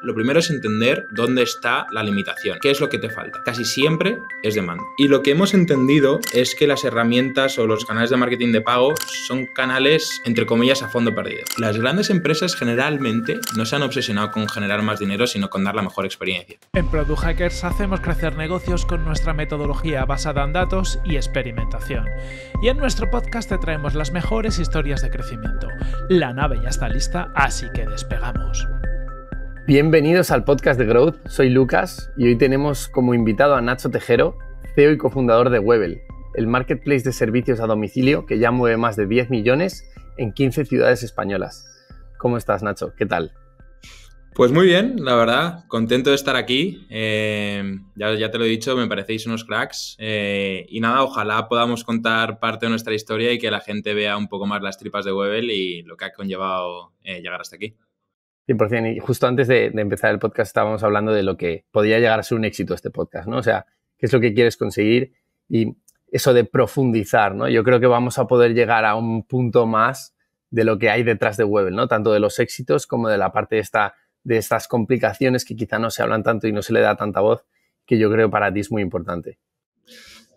Lo primero es entender dónde está la limitación, qué es lo que te falta. Casi siempre es demanda. Y lo que hemos entendido es que las herramientas o los canales de marketing de pago son canales, entre comillas, a fondo perdido. Las grandes empresas generalmente no se han obsesionado con generar más dinero, sino con dar la mejor experiencia. En Product Hackers hacemos crecer negocios con nuestra metodología basada en datos y experimentación. Y en nuestro podcast te traemos las mejores historias de crecimiento. La nave ya está lista, así que despegamos. Bienvenidos al podcast de Growth, soy Lucas y hoy tenemos como invitado a Nacho Tejero, CEO y cofundador de Webel, el marketplace de servicios a domicilio que ya mueve más de 10 millones en 15 ciudades españolas. ¿Cómo estás Nacho? ¿Qué tal? Pues muy bien, la verdad, contento de estar aquí. Eh, ya, te lo he dicho, me parecéis unos cracks. Eh, y nada, ojalá podamos contar parte de nuestra historia y que la gente vea un poco más las tripas de Webel y lo que ha conllevado eh, llegar hasta aquí. 100%. Y justo antes de, empezar el podcast estábamos hablando de lo que podría llegar a ser un éxito este podcast, ¿no? O sea, qué es lo que quieres conseguir y eso de profundizar, ¿no? Yo creo que vamos a poder llegar a un punto más de lo que hay detrás de Webel, ¿no? Tanto de los éxitos como de la parte de, esta, de estas complicaciones que quizá no se hablan tanto y no se le da tanta voz, que yo creo para ti es muy importante.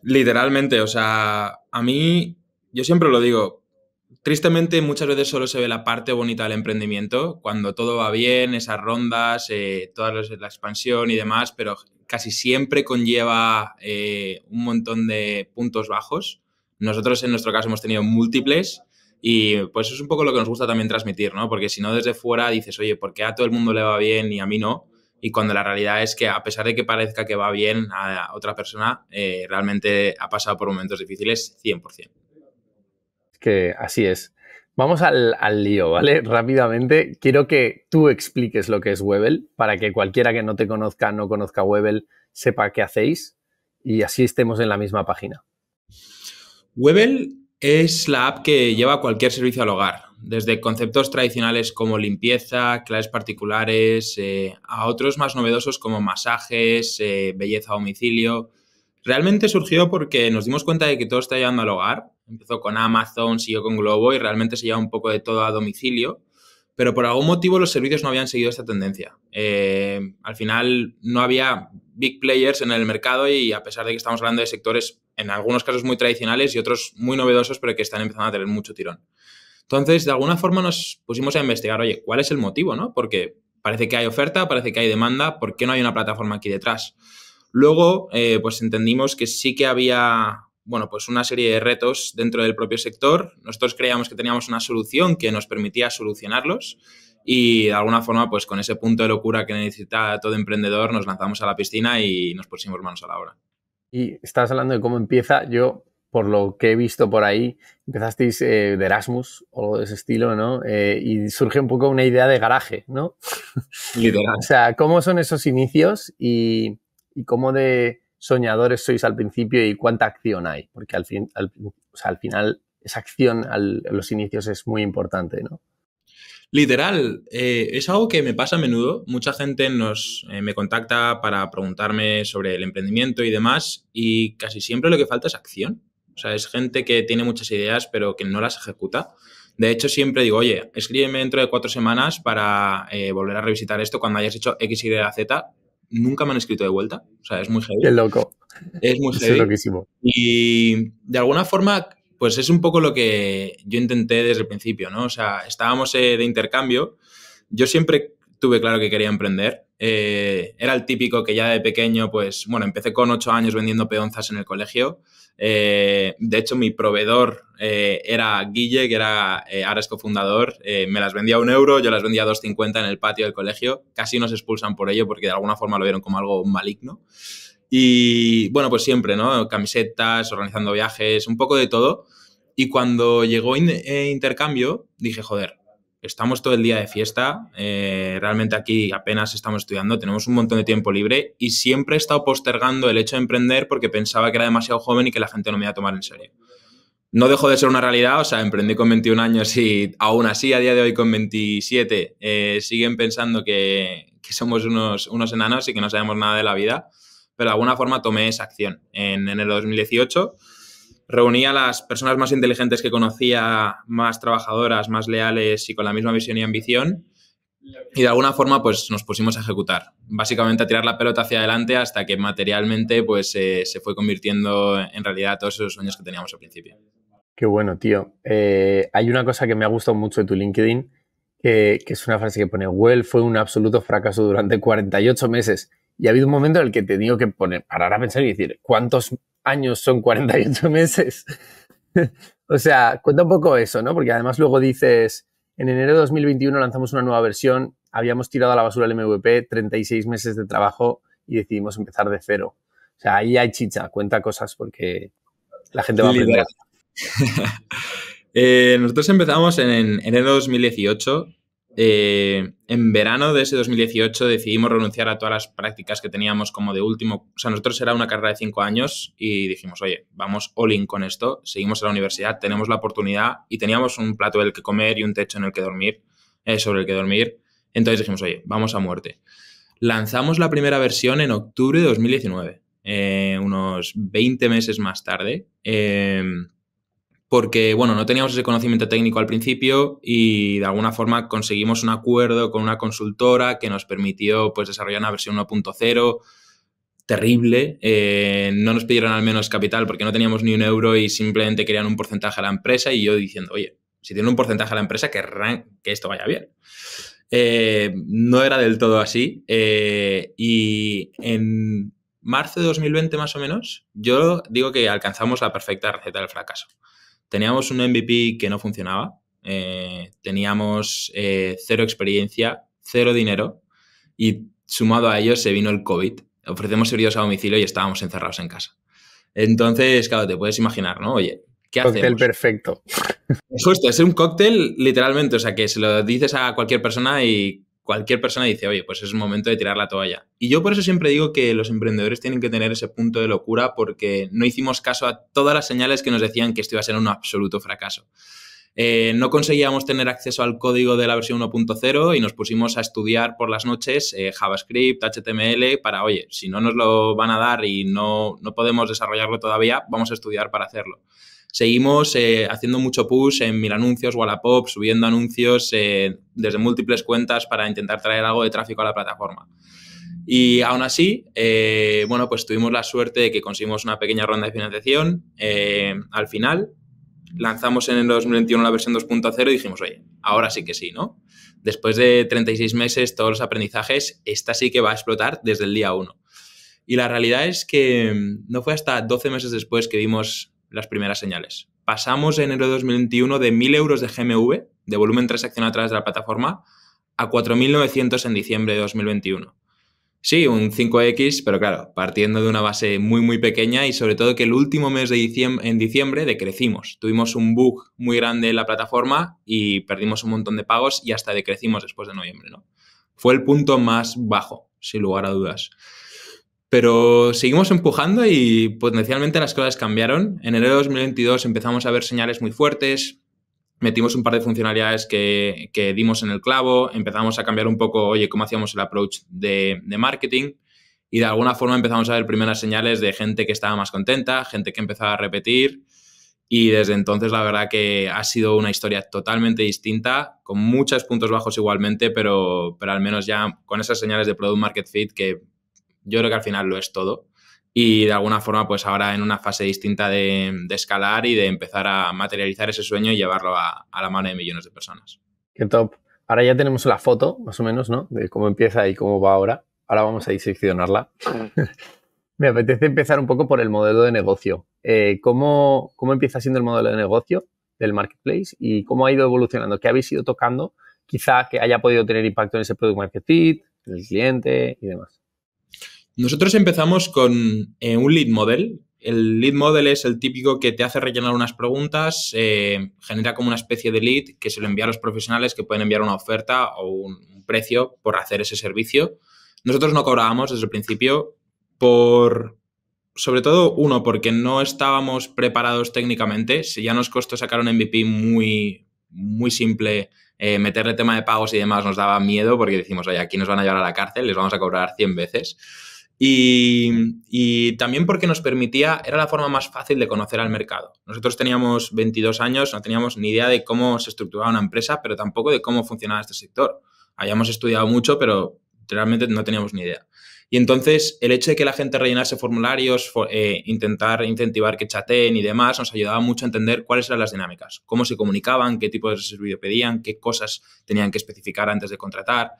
Literalmente, o sea, a mí, yo siempre lo digo, Tristemente muchas veces solo se ve la parte bonita del emprendimiento, cuando todo va bien, esas rondas, eh, toda la expansión y demás, pero casi siempre conlleva eh, un montón de puntos bajos. Nosotros en nuestro caso hemos tenido múltiples y pues es un poco lo que nos gusta también transmitir, ¿no? Porque si no desde fuera dices, oye, ¿por qué a todo el mundo le va bien y a mí no? Y cuando la realidad es que a pesar de que parezca que va bien a otra persona, eh, realmente ha pasado por momentos difíciles 100% que así es. Vamos al, lío, ¿vale? Rápidamente, quiero que tú expliques lo que es Webel para que cualquiera que no te conozca, no conozca Webel, sepa qué hacéis y así estemos en la misma página. Webel es la app que lleva cualquier servicio al hogar, desde conceptos tradicionales como limpieza, claves particulares, eh, a otros más novedosos como masajes, eh, belleza a domicilio. Realmente surgió porque nos dimos cuenta de que todo está llegando al hogar Empezó con Amazon, siguió con Globo y realmente se lleva un poco de todo a domicilio. Pero por algún motivo los servicios no habían seguido esta tendencia. Eh, al final no había big players en el mercado y a pesar de que estamos hablando de sectores en algunos casos muy tradicionales y otros muy novedosos, pero que están empezando a tener mucho tirón. Entonces, de alguna forma nos pusimos a investigar, oye, ¿cuál es el motivo? Porque parece que hay oferta, parece que hay demanda, ¿por qué no hay una plataforma aquí detrás? Luego, eh, pues entendimos que sí que había bueno, pues una serie de retos dentro del propio sector. Nosotros creíamos que teníamos una solución que nos permitía solucionarlos y de alguna forma, pues con ese punto de locura que necesita todo emprendedor, nos lanzamos a la piscina y nos pusimos manos a la obra. Y estás hablando de cómo empieza. Yo, por lo que he visto por ahí, empezasteis eh, de Erasmus o algo de ese estilo, ¿no? Eh, y surge un poco una idea de garaje, ¿no? Literal. o sea, ¿cómo son esos inicios y cómo de soñadores sois al principio y cuánta acción hay, porque al, final esa acción a los inicios es muy importante, ¿no? Literal, eh, es algo que me pasa a menudo. Mucha gente nos, eh, me contacta para preguntarme sobre el emprendimiento y demás, y casi siempre lo que falta es acción. O sea, es gente que tiene muchas ideas, pero que no las ejecuta. De hecho, siempre digo, oye, escríbeme dentro de cuatro semanas para eh, volver a revisitar esto cuando hayas hecho X, Y, Z, nunca me han escrito de vuelta. O sea, es muy heavy. Qué loco. Es muy heavy. Es loquísimo. Y de alguna forma, pues es un poco lo que yo intenté desde el principio, ¿no? O sea, estábamos eh, de intercambio. Yo siempre tuve claro que quería emprender. Eh, era el típico que ya de pequeño, pues bueno, empecé con ocho años vendiendo peonzas en el colegio. Eh, de hecho, mi proveedor eh, era Guille, que era, ahora es cofundador. me las vendía a un euro, yo las vendía a 2,50 en el patio del colegio. Casi nos expulsan por ello porque de alguna forma lo vieron como algo maligno. Y bueno, pues siempre, ¿no? Camisetas, organizando viajes, un poco de todo. Y cuando llegó intercambio, dije, joder, estamos todo el día de fiesta, eh, realmente aquí apenas estamos estudiando, tenemos un montón de tiempo libre y siempre he estado postergando el hecho de emprender porque pensaba que era demasiado joven y que la gente no me iba a tomar en serio. No dejó de ser una realidad, o sea, emprendí con 21 años y aún así, a día de hoy con 27, eh, siguen pensando que, somos unos, unos, enanos y que no sabemos nada de la vida, pero de alguna forma tomé esa acción en enero de 2018 reunía a las personas más inteligentes que conocía, más trabajadoras, más leales y con la misma visión y ambición. Y de alguna forma, pues nos pusimos a ejecutar. Básicamente a tirar la pelota hacia adelante hasta que materialmente pues eh, se fue convirtiendo en realidad todos esos sueños que teníamos al principio. Qué bueno, tío. Eh, hay una cosa que me ha gustado mucho de tu LinkedIn, que es una frase que pone, Well fue un absoluto fracaso durante 48 meses. Y ha habido un momento en el que he tenido que poner, parar a pensar y decir, ¿cuántos años son 48 meses. o sea, cuenta un poco eso, ¿no? Porque además luego dices, en enero de 2021 lanzamos una nueva versión, habíamos tirado a la basura el MVP, 36 meses de trabajo y decidimos empezar de cero. O sea, ahí hay chicha, cuenta cosas porque la gente va a aprender. Eh, nosotros empezamos en enero de 2018 eh, en verano de ese 2018 decidimos renunciar a todas las prácticas que teníamos como de último. O sea, nosotros era una carrera de cinco años y dijimos, oye, vamos all in con esto, seguimos a la universidad, tenemos la oportunidad y teníamos un plato del que comer y un techo en el que dormir, eh, sobre el que dormir. Entonces dijimos, oye, vamos a muerte. Lanzamos la primera versión en octubre de 2019, eh, unos 20 meses más tarde. Em, porque, bueno, no teníamos ese conocimiento técnico al principio y de alguna forma conseguimos un acuerdo con una consultora que nos permitió pues, desarrollar una versión 1.0 terrible. Eh, no nos pidieron al menos capital porque no teníamos ni un euro y simplemente querían un porcentaje a la empresa y yo diciendo, oye, si tienen un porcentaje a la empresa, que esto vaya bien. Eh, no era del todo así. Eh, y en marzo de 2020 más o menos, yo digo que alcanzamos la perfecta receta del fracaso. Teníamos un MVP que no funcionaba, eh, teníamos eh, cero experiencia, cero dinero y sumado a ello se vino el COVID. Ofrecemos servicios a domicilio y estábamos encerrados en casa. Entonces, claro, te puedes imaginar, ¿no? Oye, ¿qué cóctel perfecto. perfecto. Justo, es un cóctel literalmente, o sea, que se lo dices a cualquier persona y cualquier persona dice, oye, pues es momento de tirar la toalla. Y yo por eso siempre digo que los emprendedores tienen que tener ese punto de locura porque no hicimos caso a todas las señales que nos decían que esto iba a ser un absoluto fracaso. Eh, no conseguíamos tener acceso al código de la versión 1.0 y nos pusimos a estudiar por las noches eh, JavaScript, HTML, para, oye, si no nos lo van a dar y no, no podemos desarrollarlo todavía, vamos a estudiar para hacerlo seguimos eh, haciendo mucho push en mil anuncios, Wallapop, subiendo anuncios eh, desde múltiples cuentas para intentar traer algo de tráfico a la plataforma. Y aún así, eh, bueno, pues tuvimos la suerte de que conseguimos una pequeña ronda de financiación al final. Lanzamos en el 2021 la versión 2.0 y dijimos, oye, ahora sí que sí, ¿no? Después de 36 meses, todos los aprendizajes, esta sí que va a explotar desde el día 1. Y la realidad es que mm, no fue hasta 12 meses después que vimos las primeras señales. Pasamos en enero de 2021 de 1.000 euros de GMV, de volumen transaccional a través de la plataforma, a 4.900 en diciembre de 2021. Sí, un 5X, pero claro, partiendo de una base muy, muy pequeña y sobre todo que el último mes de diciembre, en diciembre decrecimos. Tuvimos un bug muy grande en la plataforma y perdimos un montón de pagos y hasta decrecimos después de noviembre, ¿no? Fue el punto más bajo, sin lugar a dudas. Pero seguimos empujando y potencialmente las cosas cambiaron. En enero de 2022 empezamos a ver señales muy fuertes, metimos un par de funcionalidades que, que dimos en el clavo, empezamos a cambiar un poco, oye, cómo hacíamos el approach de, de, marketing y de alguna forma empezamos a ver primeras señales de gente que estaba más contenta, gente que empezaba a repetir y desde entonces la verdad que ha sido una historia totalmente distinta, con muchos puntos bajos igualmente, pero, pero al menos ya con esas señales de Product Market Fit que yo creo que al final lo es todo. Y de alguna forma, pues ahora en una fase distinta de, escalar y de empezar a materializar ese sueño y llevarlo a, la mano de millones de personas. Qué top. Ahora ya tenemos la foto, más o menos, ¿no? De cómo empieza y cómo va ahora. Ahora vamos a diseccionarla. Me apetece empezar un poco por el modelo de negocio. Eh, ¿cómo, ¿Cómo empieza siendo el modelo de negocio del marketplace y cómo ha ido evolucionando? ¿Qué habéis ido tocando? Quizá que haya podido tener impacto en ese product market fit, en el cliente y demás. Nosotros empezamos con eh, un lead model. El lead model es el típico que te hace rellenar unas preguntas, eh, genera como una especie de lead que se lo envía a los profesionales que pueden enviar una oferta o un precio por hacer ese servicio. Nosotros no cobrábamos desde el principio por, sobre todo, uno, porque no estábamos preparados técnicamente. Si ya nos costó sacar un MVP muy, muy simple, eh, meterle tema de pagos y demás nos daba miedo porque decimos, oye, aquí nos van a llevar a la cárcel, les vamos a cobrar 100 veces. Y, también porque nos permitía, era la forma más fácil de conocer al mercado. Nosotros teníamos 22 años, no teníamos ni idea de cómo se estructuraba una empresa, pero tampoco de cómo funcionaba este sector. Habíamos estudiado mucho, pero realmente no teníamos ni idea. Y entonces el hecho de que la gente rellenase formularios, eh, intentar incentivar que chaten y demás, nos ayudaba mucho a entender cuáles eran las dinámicas, cómo se comunicaban, qué tipo de servicio pedían, qué cosas tenían que especificar antes de contratar.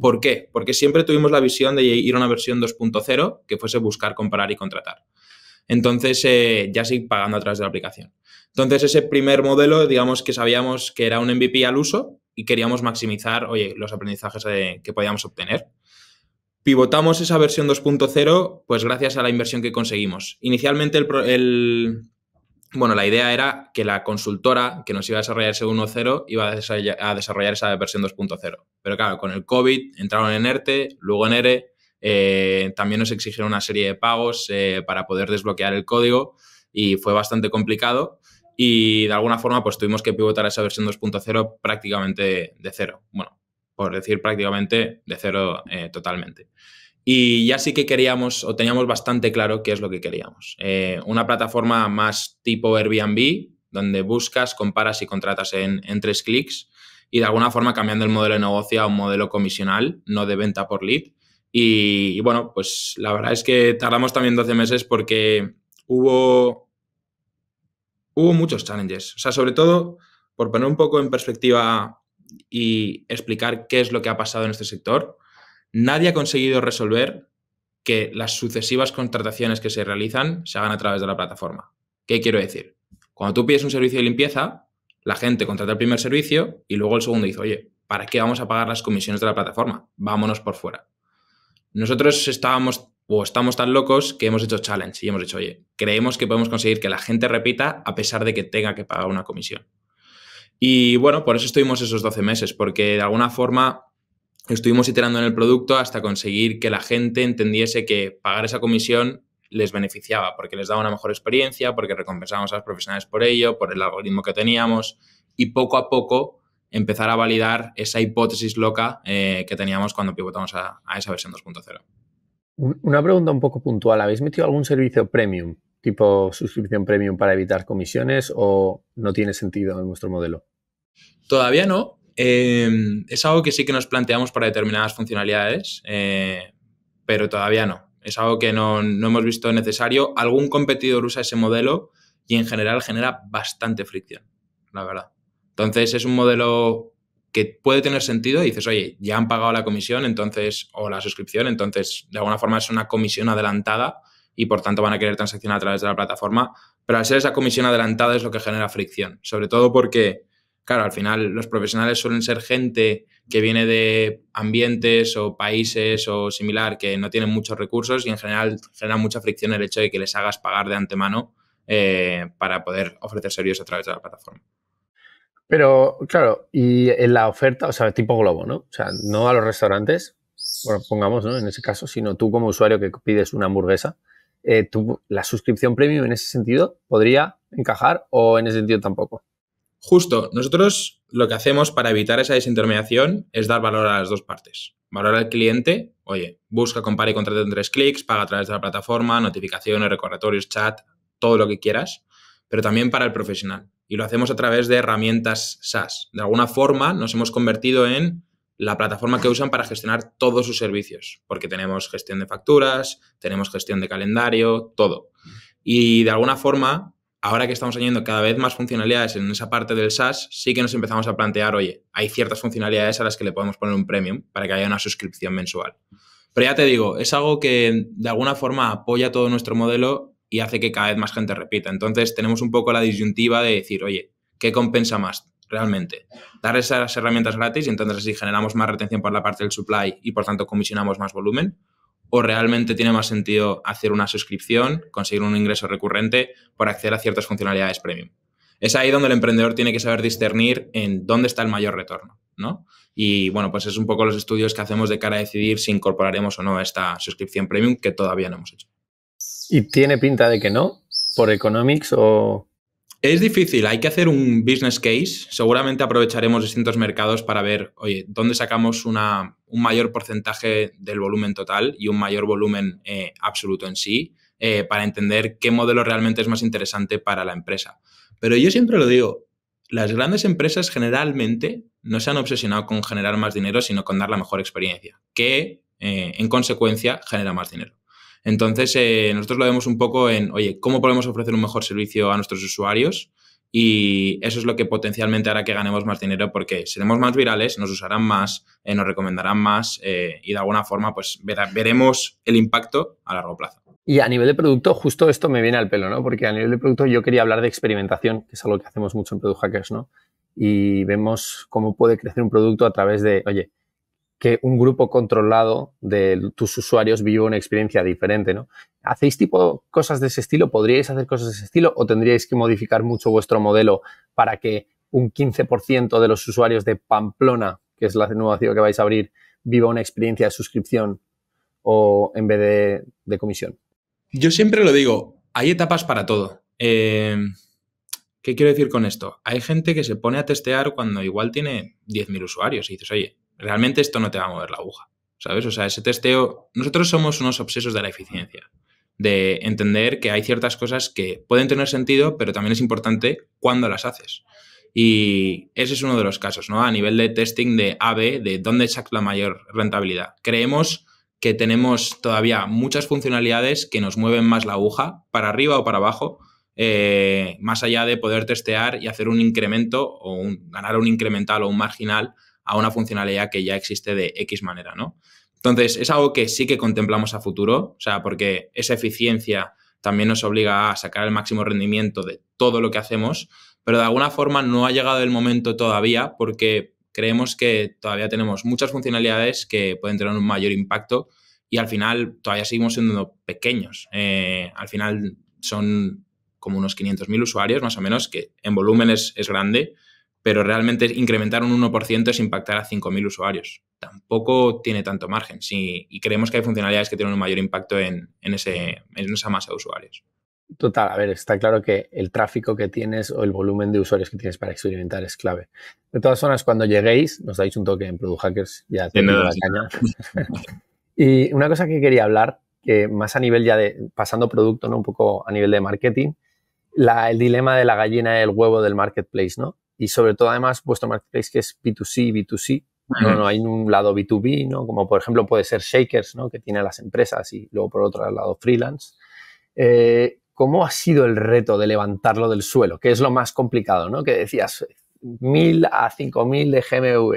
¿Por qué? Porque siempre tuvimos la visión de ir a una versión 2.0 que fuese buscar, comparar y contratar. Entonces, eh, ya sí pagando a través de la aplicación. Entonces, ese primer modelo, digamos que sabíamos que era un MVP al uso y queríamos maximizar, oye, los aprendizajes eh, que podíamos obtener. Pivotamos esa versión 2.0, pues gracias a la inversión que conseguimos. Inicialmente el, bueno, la idea era que la consultora que nos iba a desarrollar ese 1.0 iba a desarrollar, esa versión 2.0. Pero claro, con el COVID entraron en ERTE, luego en ERE, eh, también nos exigieron una serie de pagos eh, para poder desbloquear el código y fue bastante complicado y de alguna forma pues tuvimos que pivotar esa versión 2.0 prácticamente de cero. Bueno, por decir prácticamente de cero eh, totalmente. Y ya sí que queríamos o teníamos bastante claro qué es lo que queríamos. Eh, una plataforma más tipo Airbnb, donde buscas, comparas y contratas en, tres clics y de alguna forma cambiando el modelo de negocio a un modelo comisional, no de venta por lead. Y, y, bueno, pues la verdad es que tardamos también 12 meses porque hubo, hubo muchos challenges. O sea, sobre todo, por poner un poco en perspectiva y explicar qué es lo que ha pasado en este sector, Nadie ha conseguido resolver que las sucesivas contrataciones que se realizan se hagan a través de la plataforma. ¿Qué quiero decir? Cuando tú pides un servicio de limpieza, la gente contrata el primer servicio y luego el segundo dice, oye, ¿para qué vamos a pagar las comisiones de la plataforma? Vámonos por fuera. Nosotros estábamos o estamos tan locos que hemos hecho challenge y hemos dicho, oye, creemos que podemos conseguir que la gente repita a pesar de que tenga que pagar una comisión. Y bueno, por eso estuvimos esos 12 meses, porque de alguna forma estuvimos iterando en el producto hasta conseguir que la gente entendiese que pagar esa comisión les beneficiaba, porque les daba una mejor experiencia, porque recompensábamos a los profesionales por ello, por el algoritmo que teníamos y poco a poco empezar a validar esa hipótesis loca eh, que teníamos cuando pivotamos a, a esa versión 2.0. Una pregunta un poco puntual. ¿Habéis metido algún servicio premium, tipo suscripción premium para evitar comisiones o no tiene sentido en vuestro modelo? Todavía no, Em, es algo que sí que nos planteamos para determinadas funcionalidades, eh, pero todavía no. Es algo que no, hemos visto necesario. Algún competidor usa ese modelo y en general genera bastante fricción, la verdad. Entonces es un modelo que puede tener sentido y dices, oye, ya han pagado la comisión, entonces, o la suscripción, entonces de alguna forma es una comisión adelantada y por tanto van a querer transaccionar a través de la plataforma, pero al ser esa comisión adelantada es lo que genera fricción, sobre todo porque claro, al final los profesionales suelen ser gente que viene de ambientes o países o similar que no tienen muchos recursos y en general genera mucha fricción el hecho de que les hagas pagar de antemano eh, para poder ofrecer servicios a través de la plataforma. Pero, claro, y en la oferta, o sea, tipo globo, ¿no? O sea, no a los restaurantes, pongamos, ¿no? En ese caso, sino tú como usuario que pides una hamburguesa, eh, la suscripción premium en ese sentido podría encajar o en ese sentido tampoco. Justo, nosotros lo que hacemos para evitar esa desintermediación es dar valor a las dos partes. Valor al cliente, oye, busca, compara y contrata en tres clics, paga a través de la plataforma, notificaciones, recordatorios, chat, todo lo que quieras, pero también para el profesional. Y lo hacemos a través de herramientas SaaS. De alguna forma nos hemos convertido en la plataforma que usan para gestionar todos sus servicios, porque tenemos gestión de facturas, tenemos gestión de calendario, todo. Y de alguna forma ahora que estamos añadiendo cada vez más funcionalidades en esa parte del SaaS, sí que nos empezamos a plantear, oye, hay ciertas funcionalidades a las que le podemos poner un premium para que haya una suscripción mensual. Pero ya te digo, es algo que de alguna forma apoya todo nuestro modelo y hace que cada vez más gente repita. Entonces tenemos un poco la disyuntiva de decir, oye, ¿qué compensa más realmente? Dar esas herramientas gratis y entonces así generamos más retención por la parte del supply y por tanto comisionamos más volumen o realmente tiene más sentido hacer una suscripción, conseguir un ingreso recurrente para acceder a ciertas funcionalidades premium. Es ahí donde el emprendedor tiene que saber discernir en dónde está el mayor retorno, ¿no? Y bueno, pues es un poco los estudios que hacemos de cara a decidir si incorporaremos o no esta suscripción premium que todavía no hemos hecho. ¿Y tiene pinta de que no? ¿Por economics o es difícil, hay que hacer un business case. Seguramente aprovecharemos distintos mercados para ver, oye, dónde sacamos un mayor porcentaje del volumen total y un mayor volumen eh, absoluto en sí, eh, para entender qué modelo realmente es más interesante para la empresa. Pero yo siempre lo digo, las grandes empresas generalmente no se han obsesionado con generar más dinero, sino con dar la mejor experiencia, que eh, en consecuencia genera más dinero. Entonces, eh, nosotros lo vemos un poco en, oye, ¿cómo podemos ofrecer un mejor servicio a nuestros usuarios? Y eso es lo que potencialmente hará que ganemos más dinero porque seremos más virales, nos usarán más, eh, nos recomendarán más eh, y de alguna forma pues veremos el impacto a largo plazo. Y a nivel de producto, justo esto me viene al pelo, ¿no? Porque a nivel de producto yo quería hablar de experimentación, que es algo que hacemos mucho en Product Hackers, ¿no? Y vemos cómo puede crecer un producto a través de, oye, que un grupo controlado de tus usuarios viva una experiencia diferente, ¿no? ¿Hacéis tipo cosas de ese estilo? ¿Podríais hacer cosas de ese estilo o tendríais que modificar mucho vuestro modelo para que un 15% de los usuarios de Pamplona, que es la nueva ciudad que vais a abrir, viva una experiencia de suscripción o en vez de, comisión? Yo siempre lo digo, hay etapas para todo. Em, ¿Qué quiero decir con esto? Hay gente que se pone a testear cuando igual tiene 10.000 usuarios y dices, oye, realmente esto no te va a mover la aguja, ¿sabes? O sea, ese testeo, nosotros somos unos obsesos de la eficiencia, de entender que hay ciertas cosas que pueden tener sentido, pero también es importante cuándo las haces. Y ese es uno de los casos, ¿no? A nivel de testing de A-B, de dónde sacas la mayor rentabilidad. Creemos que tenemos todavía muchas funcionalidades que nos mueven más la aguja, para arriba o para abajo, eh, más allá de poder testear y hacer un incremento o ganar un incremental o un marginal a una funcionalidad que ya existe de X manera, ¿no? Entonces, es algo que sí que contemplamos a futuro, o sea, porque esa eficiencia también nos obliga a sacar el máximo rendimiento de todo lo que hacemos, pero de alguna forma no ha llegado el momento todavía porque creemos que todavía tenemos muchas funcionalidades que pueden tener un mayor impacto y al final todavía seguimos siendo pequeños. Eh, al final son como unos 500.000 usuarios más o menos, que en volumen es grande, pero realmente incrementar un 1% es impactar a 5.000 usuarios. Tampoco tiene tanto margen y creemos que hay funcionalidades que tienen un mayor impacto en, ese, esa masa de usuarios. Total, a ver, está claro que el tráfico que tienes o el volumen de usuarios que tienes para experimentar es clave. De todas formas, cuando lleguéis, nos dais un toque en Product Hackers, ya y una cosa que quería hablar, que más a nivel ya de, pasando producto, ¿no? Un poco a nivel de marketing, el dilema de la gallina, y el huevo del marketplace, ¿no? y sobre todo además vuestro marketplace que es B2C y B2C. No, no hay un lado B2B, ¿no? Como por ejemplo puede ser Shakers, ¿no? Que tiene las empresas y luego por otro lado freelance. Eh, ¿Cómo ha sido el reto de levantarlo del suelo? Que es lo más complicado, ¿no? Que decías 1000 a 5000 de GMV.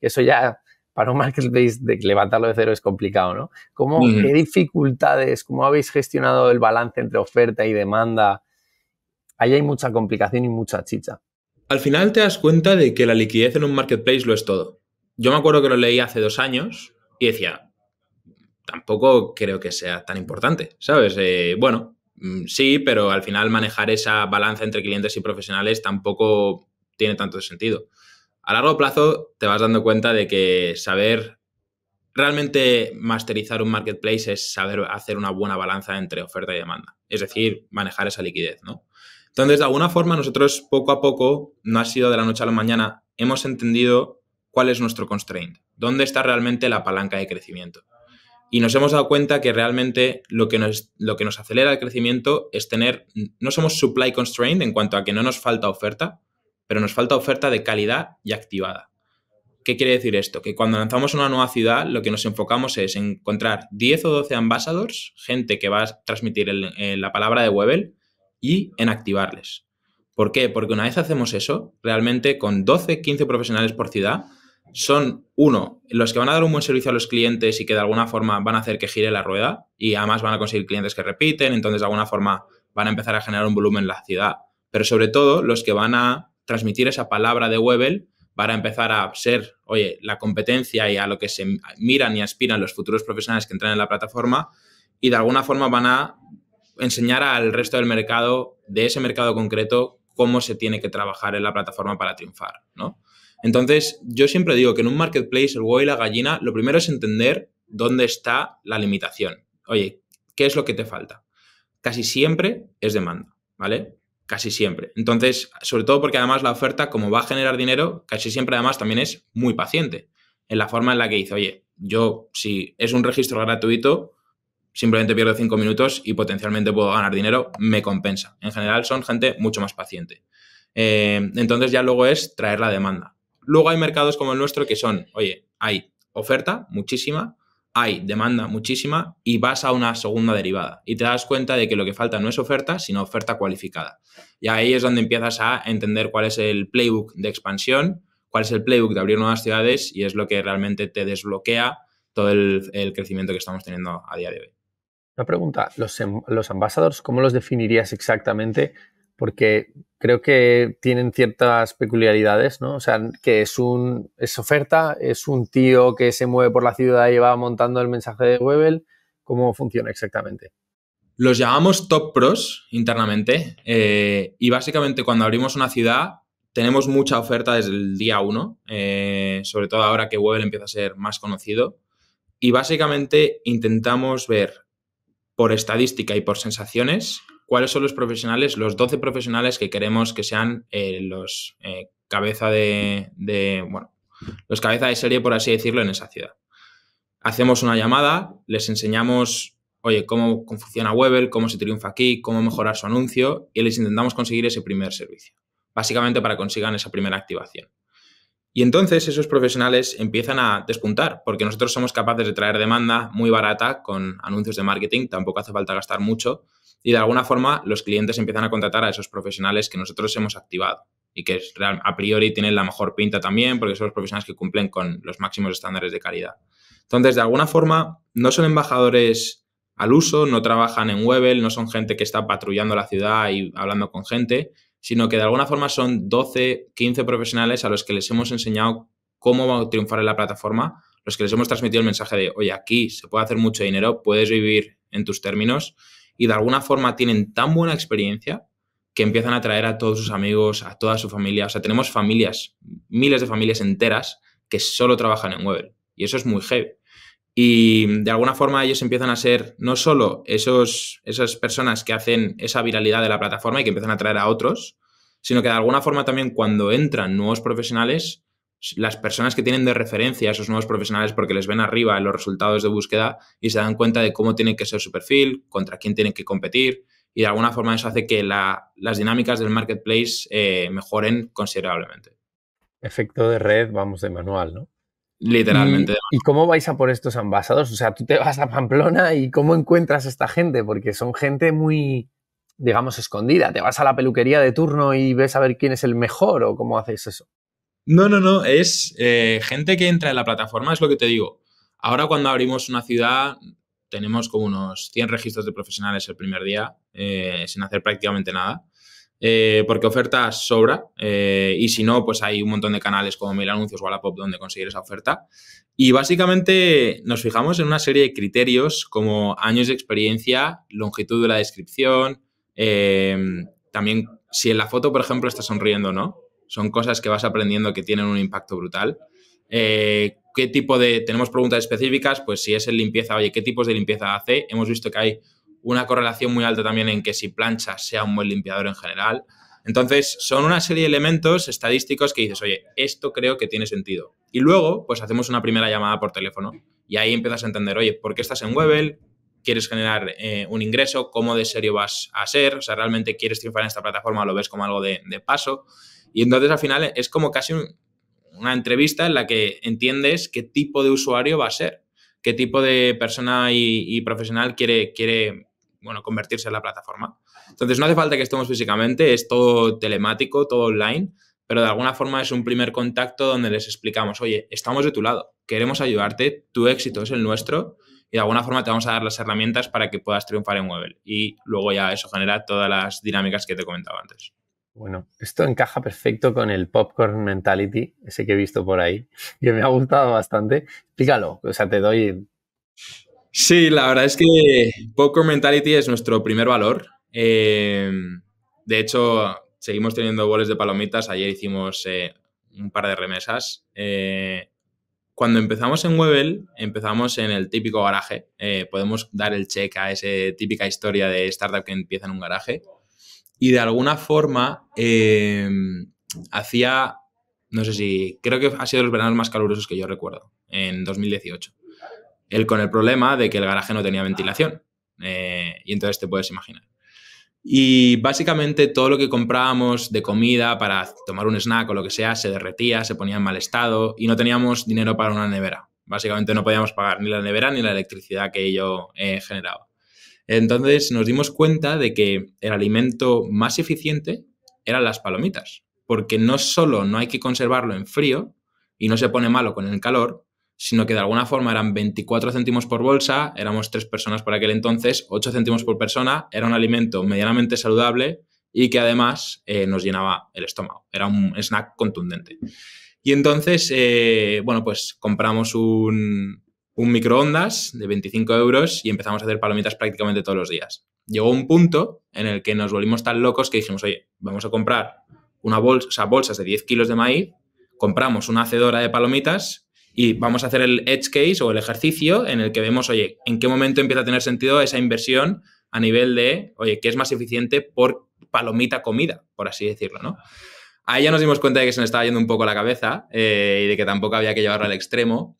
Que eso ya para un marketplace de levantarlo de cero es complicado, ¿no? ¿Cómo, ¿Qué dificultades, cómo habéis gestionado el balance entre oferta y demanda? Ahí hay mucha complicación y mucha chicha. Al final te das cuenta de que la liquidez en un marketplace lo es todo. Yo me acuerdo que lo leí hace dos años y decía, tampoco creo que sea tan importante, ¿sabes? Eh, bueno, mm, sí, pero al final manejar esa balanza entre clientes y profesionales tampoco tiene tanto sentido. A largo plazo te vas dando cuenta de que saber realmente masterizar un marketplace es saber hacer una buena balanza entre oferta y demanda, es decir, manejar esa liquidez, ¿no? Entonces, de alguna forma, nosotros poco a poco, no ha sido de la noche a la mañana, hemos entendido cuál es nuestro constraint, dónde está realmente la palanca de crecimiento. Y nos hemos dado cuenta que realmente lo que nos, lo que nos acelera el crecimiento es tener, no somos supply constraint en cuanto a que no nos falta oferta, pero nos falta oferta de calidad y activada. ¿Qué quiere decir esto? Que cuando lanzamos una nueva ciudad, lo que nos enfocamos es encontrar 10 o 12 ambassadors, gente que va a transmitir eh, la palabra de Webel, y en activarles. ¿Por qué? Porque una vez hacemos eso, realmente con 12, 15 profesionales por ciudad, son, uno, los que van a dar un buen servicio a los clientes y que de alguna forma van a hacer que gire la rueda y además van a conseguir clientes que repiten, entonces de alguna forma van a empezar a generar un volumen en la ciudad. Pero sobre todo, los que van a transmitir esa palabra de Webel para empezar a ser, oye, la competencia y a lo que se miran y aspiran los futuros profesionales que entran en la plataforma y de alguna forma van a enseñar al resto del mercado, de ese mercado concreto, cómo se tiene que trabajar en la plataforma para triunfar, ¿no? Entonces, yo siempre digo que en un marketplace, el huevo y la gallina, lo primero es entender dónde está la limitación. Oye, ¿qué es lo que te falta? Casi siempre es demanda, ¿vale? Casi siempre. Entonces, sobre todo porque además la oferta, como va a generar dinero, casi siempre además también es muy paciente en la forma en la que dice, oye, yo si es un registro gratuito, simplemente pierdo cinco minutos y potencialmente puedo ganar dinero, me compensa. En general son gente mucho más paciente. Eh, entonces ya luego es traer la demanda. Luego hay mercados como el nuestro que son, oye, hay oferta muchísima, hay demanda muchísima y vas a una segunda derivada y te das cuenta de que lo que falta no es oferta, sino oferta cualificada. Y ahí es donde empiezas a entender cuál es el playbook de expansión, cuál es el playbook de abrir nuevas ciudades y es lo que realmente te desbloquea todo el crecimiento que estamos teniendo a día de hoy. Una pregunta, ¿los, em, los ¿cómo los definirías exactamente? Porque creo que tienen ciertas peculiaridades, ¿no? O sea, que es un es oferta, es un tío que se mueve por la ciudad y va montando el mensaje de Webel. ¿Cómo funciona exactamente? Los llamamos top pros internamente eh, y básicamente cuando abrimos una ciudad tenemos mucha oferta desde el día uno, eh, sobre todo ahora que Webel empieza a ser más conocido. Y básicamente intentamos ver por estadística y por sensaciones, cuáles son los profesionales, los 12 profesionales que queremos que sean eh, los eh, cabeza de, bueno, los cabeza de serie, por así decirlo, en esa ciudad. Hacemos una llamada, les enseñamos, oye, cómo funciona Webel, cómo se triunfa aquí, cómo mejorar su anuncio y les intentamos conseguir ese primer servicio, básicamente para que consigan esa primera activación. Y entonces esos profesionales empiezan a despuntar, porque nosotros somos capaces de traer demanda muy barata con anuncios de marketing, tampoco hace falta gastar mucho, y de alguna forma los clientes empiezan a contratar a esos profesionales que nosotros hemos activado y que a priori tienen la mejor pinta también, porque son los profesionales que cumplen con los máximos estándares de calidad. Entonces, de alguna forma, no son embajadores al uso, no trabajan en Webel, no son gente que está patrullando la ciudad y hablando con gente, sino que de alguna forma son 12, 15 profesionales a los que les hemos enseñado cómo va a triunfar en la plataforma, los que les hemos transmitido el mensaje de, oye, aquí se puede hacer mucho dinero, puedes vivir en tus términos, y de alguna forma tienen tan buena experiencia que empiezan a traer a todos sus amigos, a toda su familia. O sea, tenemos familias, miles de familias enteras que solo trabajan en web Y eso es muy heavy. Y de alguna forma ellos empiezan a ser no solo esos, esas personas que hacen esa viralidad de la plataforma y que empiezan a atraer a otros, sino que de alguna forma también cuando entran nuevos profesionales, las personas que tienen de referencia a esos nuevos profesionales porque les ven arriba en los resultados de búsqueda y se dan cuenta de cómo tiene que ser su perfil, contra quién tienen que competir y de alguna forma eso hace que las dinámicas del marketplace eh, mejoren considerablemente. Efecto de red, vamos de manual, ¿no? Literalmente. ¿Y, cómo vais a por estos ambasados? O sea, tú te vas a Pamplona y ¿cómo encuentras a esta gente? Porque son gente muy, digamos, escondida. ¿Te vas a la peluquería de turno y ves a ver quién es el mejor o cómo hacéis eso? No, no, no. Es eh, gente que entra en la plataforma, es lo que te digo. Ahora cuando abrimos una ciudad tenemos como unos 100 registros de profesionales el primer día, eh, sin hacer prácticamente nada. Eh, porque oferta sobra eh, y si no, pues hay un montón de canales como Mil Anuncios o Wallapop donde conseguir esa oferta. Y básicamente nos fijamos en una serie de criterios como años de experiencia, longitud de la descripción, eh, también si en la foto, por ejemplo, estás sonriendo o no. Son cosas que vas aprendiendo que tienen un impacto brutal. ¿Qué tipo de...? Tenemos preguntas específicas, pues si es en limpieza, oye, ¿qué tipos de limpieza hace? Hemos visto que hay una correlación muy alta también en que si planchas sea un buen limpiador en general. Entonces, son una serie de elementos estadísticos que dices, oye, esto creo que tiene sentido. Y luego, pues hacemos una primera llamada por teléfono y ahí empiezas a entender, oye, ¿por qué estás en Webel? ¿Quieres generar eh, un ingreso? ¿Cómo de serio vas a ser? O sea, ¿realmente quieres triunfar en esta plataforma? ¿Lo ves como algo de, paso? Y entonces, al final, es como casi una entrevista en la que entiendes qué tipo de usuario va a ser, qué tipo de persona y, profesional quiere, quiere bueno, convertirse en la plataforma. Entonces, no hace falta que estemos físicamente, es todo telemático, todo online, pero de alguna forma es un primer contacto donde les explicamos, oye, estamos de tu lado, queremos ayudarte, tu éxito es el nuestro y de alguna forma te vamos a dar las herramientas para que puedas triunfar en Webel. Y luego ya eso genera todas las dinámicas que te comentaba antes. Bueno, esto encaja perfecto con el popcorn mentality, ese que he visto por ahí, que me ha gustado bastante. Explícalo, o sea, te doy Sí, la verdad es que Poker Mentality es nuestro primer valor. Em, de hecho, seguimos teniendo goles de palomitas. Ayer hicimos eh, un par de remesas. Eh, cuando empezamos en Webel, empezamos en el típico garaje. Eh, podemos dar el check a esa típica historia de startup que empieza en un garaje. Y de alguna forma em, hacía, no sé si, creo que ha sido los veranos más calurosos que yo recuerdo, en 2018. Él con el problema de que el garaje no tenía ventilación. Eh, y entonces te puedes imaginar. Y básicamente todo lo que comprábamos de comida para tomar un snack o lo que sea se derretía, se ponía en mal estado y no teníamos dinero para una nevera. Básicamente no podíamos pagar ni la nevera ni la electricidad que ello eh, generaba. Entonces nos dimos cuenta de que el alimento más eficiente eran las palomitas, porque no solo no hay que conservarlo en frío y no se pone malo con el calor, sino que de alguna forma eran 24 céntimos por bolsa, éramos tres personas por aquel entonces, 8 céntimos por persona, era un alimento medianamente saludable y que además eh, nos llenaba el estómago, era un snack contundente. Y entonces, eh, bueno, pues compramos un, un microondas de 25 euros y empezamos a hacer palomitas prácticamente todos los días. Llegó un punto en el que nos volvimos tan locos que dijimos, oye, vamos a comprar una bolsa, bolsas de 10 kilos de maíz, compramos una hacedora de palomitas y vamos a hacer el edge case o el ejercicio en el que vemos, oye, en qué momento empieza a tener sentido esa inversión a nivel de, oye, qué es más eficiente por palomita comida, por así decirlo, ¿no? Ahí ya nos dimos cuenta de que se nos estaba yendo un poco la cabeza eh, y de que tampoco había que llevarlo al extremo,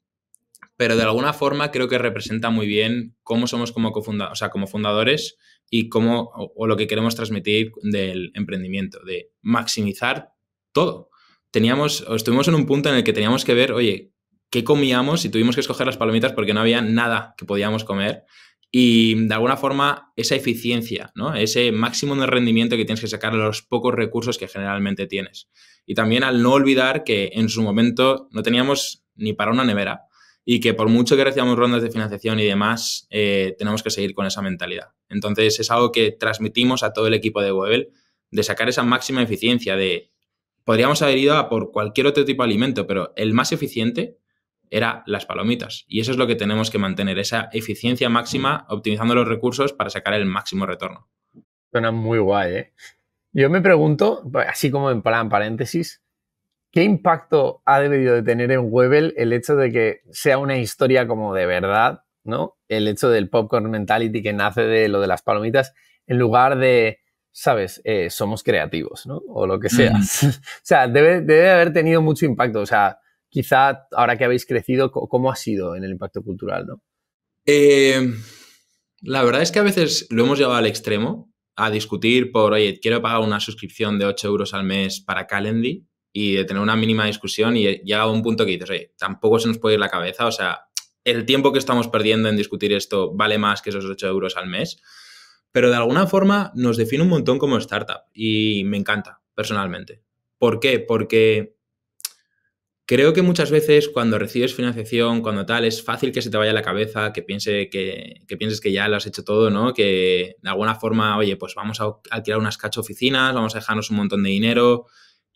pero de alguna forma creo que representa muy bien cómo somos como, o sea, como fundadores y cómo, o, lo que queremos transmitir del emprendimiento, de maximizar todo. Teníamos, o estuvimos en un punto en el que teníamos que ver, oye, qué comíamos y tuvimos que escoger las palomitas porque no había nada que podíamos comer. Y de alguna forma, esa eficiencia, ¿no? ese máximo de rendimiento que tienes que sacar de los pocos recursos que generalmente tienes. Y también al no olvidar que en su momento no teníamos ni para una nevera y que por mucho que recibamos rondas de financiación y demás, eh, tenemos que seguir con esa mentalidad. Entonces, es algo que transmitimos a todo el equipo de Webel de sacar esa máxima eficiencia de podríamos haber ido a por cualquier otro tipo de alimento, pero el más eficiente era las palomitas. Y eso es lo que tenemos que mantener, esa eficiencia máxima, optimizando los recursos para sacar el máximo retorno. Suena muy guay, ¿eh? Yo me pregunto, así como en paréntesis, ¿qué impacto ha debido de tener en Webel el hecho de que sea una historia como de verdad, ¿no? El hecho del popcorn mentality que nace de lo de las palomitas, en lugar de, ¿sabes? Eh, somos creativos, ¿no? O lo que sea. o sea, debe, debe haber tenido mucho impacto. O sea, quizá ahora que habéis crecido, ¿cómo ha sido en el impacto cultural? ¿no? Eh, la verdad es que a veces lo hemos llevado al extremo, a discutir por, oye, quiero pagar una suscripción de 8 euros al mes para Calendly y de tener una mínima discusión y llega a un punto que dices, oye, tampoco se nos puede ir la cabeza, o sea, el tiempo que estamos perdiendo en discutir esto vale más que esos 8 euros al mes, pero de alguna forma nos define un montón como startup y me encanta, personalmente. ¿Por qué? Porque Creo que muchas veces cuando recibes financiación, cuando tal, es fácil que se te vaya la cabeza, que, piense que, pienses que ya lo has hecho todo, ¿no? Que de alguna forma, oye, pues vamos a alquilar unas cacho oficinas, vamos a dejarnos un montón de dinero.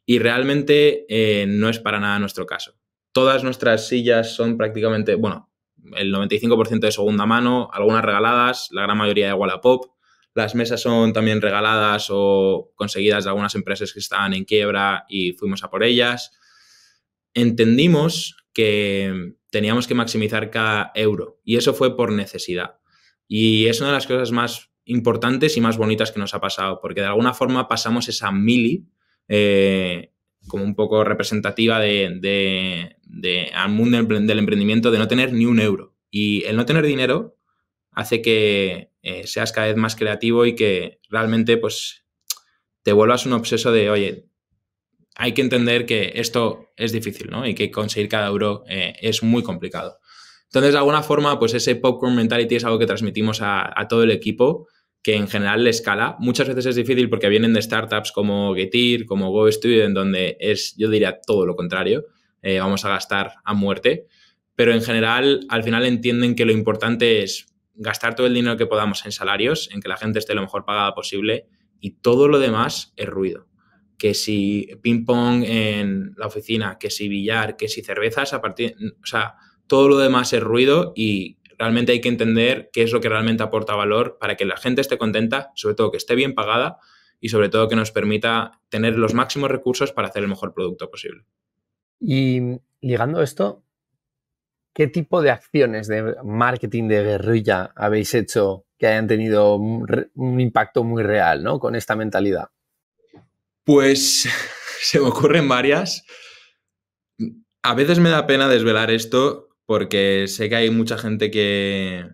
Y realmente eh, no es para nada nuestro caso. Todas nuestras sillas son prácticamente, bueno, el 95% de segunda mano, algunas regaladas, la gran mayoría de Wallapop. Las mesas son también regaladas o conseguidas de algunas empresas que estaban en quiebra y fuimos a por ellas entendimos que teníamos que maximizar cada euro y eso fue por necesidad. Y es una de las cosas más importantes y más bonitas que nos ha pasado, porque de alguna forma pasamos esa mili eh, como un poco representativa de, mundo del emprendimiento de no tener ni un euro. Y el no tener dinero hace que eh, seas cada vez más creativo y que realmente pues te vuelvas un obseso de, oye, hay que entender que esto es difícil, ¿no? Y que conseguir cada euro eh, es muy complicado. Entonces, de alguna forma, pues ese popcorn mentality es algo que transmitimos a, todo el equipo, que en general le escala. Muchas veces es difícil porque vienen de startups como Getir, como GoStudio, en donde es, yo diría, todo lo contrario. Eh, vamos a gastar a muerte. Pero en general, al final entienden que lo importante es gastar todo el dinero que podamos en salarios, en que la gente esté lo mejor pagada posible y todo lo demás es ruido que si ping pong en la oficina, que si billar, que si cervezas, a partir, o sea, todo lo demás es ruido y realmente hay que entender qué es lo que realmente aporta valor para que la gente esté contenta, sobre todo que esté bien pagada y sobre todo que nos permita tener los máximos recursos para hacer el mejor producto posible. Y ligando esto, ¿qué tipo de acciones de marketing de guerrilla habéis hecho que hayan tenido un impacto muy real ¿no? con esta mentalidad? Pues se me ocurren varias. A veces me da pena desvelar esto porque sé que hay mucha gente que,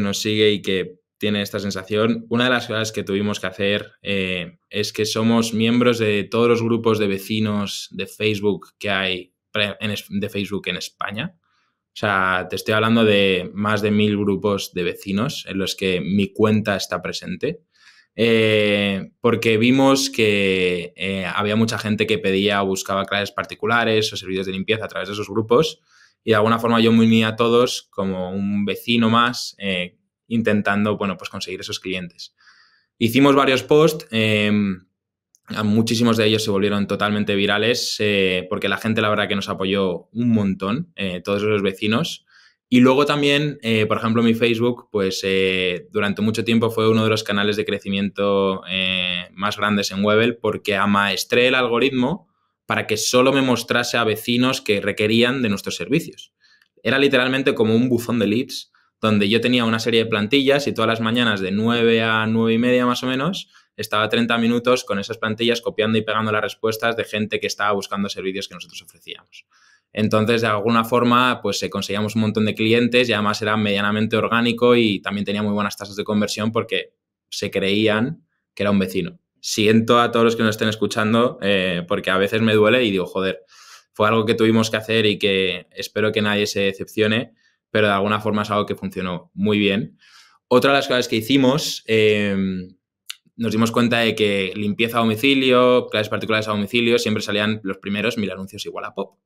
nos sigue y que tiene esta sensación. Una de las cosas que tuvimos que hacer eh, es que somos miembros de todos los grupos de vecinos de Facebook que hay de Facebook en España. O sea, te estoy hablando de más de mil grupos de vecinos en los que mi cuenta está presente. Eh, porque vimos que eh, había mucha gente que pedía o buscaba clases particulares o servicios de limpieza a través de esos grupos y de alguna forma yo me unía a todos como un vecino más eh, intentando, bueno, pues conseguir esos clientes. Hicimos varios posts, em, muchísimos de ellos se volvieron totalmente virales porque la gente la verdad que nos apoyó un montón, todos esos vecinos. Y luego también, eh, por ejemplo, mi Facebook, pues eh, durante mucho tiempo fue uno de los canales de crecimiento eh, más grandes en Webel porque amaestré el algoritmo para que solo me mostrase a vecinos que requerían de nuestros servicios. Era literalmente como un buzón de leads donde yo tenía una serie de plantillas y todas las mañanas de 9 a 9 y media más o menos estaba 30 minutos con esas plantillas copiando y pegando las respuestas de gente que estaba buscando servicios que nosotros ofrecíamos. Entonces, de alguna forma, pues se eh, conseguíamos un montón de clientes y además era medianamente orgánico y también tenía muy buenas tasas de conversión porque se creían que era un vecino. Siento a todos los que nos estén escuchando eh, porque a veces me duele y digo, joder, fue algo que tuvimos que hacer y que espero que nadie se decepcione, pero de alguna forma es algo que funcionó muy bien. Otra de las cosas que hicimos, em, nos dimos cuenta de que limpieza a domicilio, clases particulares a domicilio, siempre salían los primeros mil anuncios igual a pop.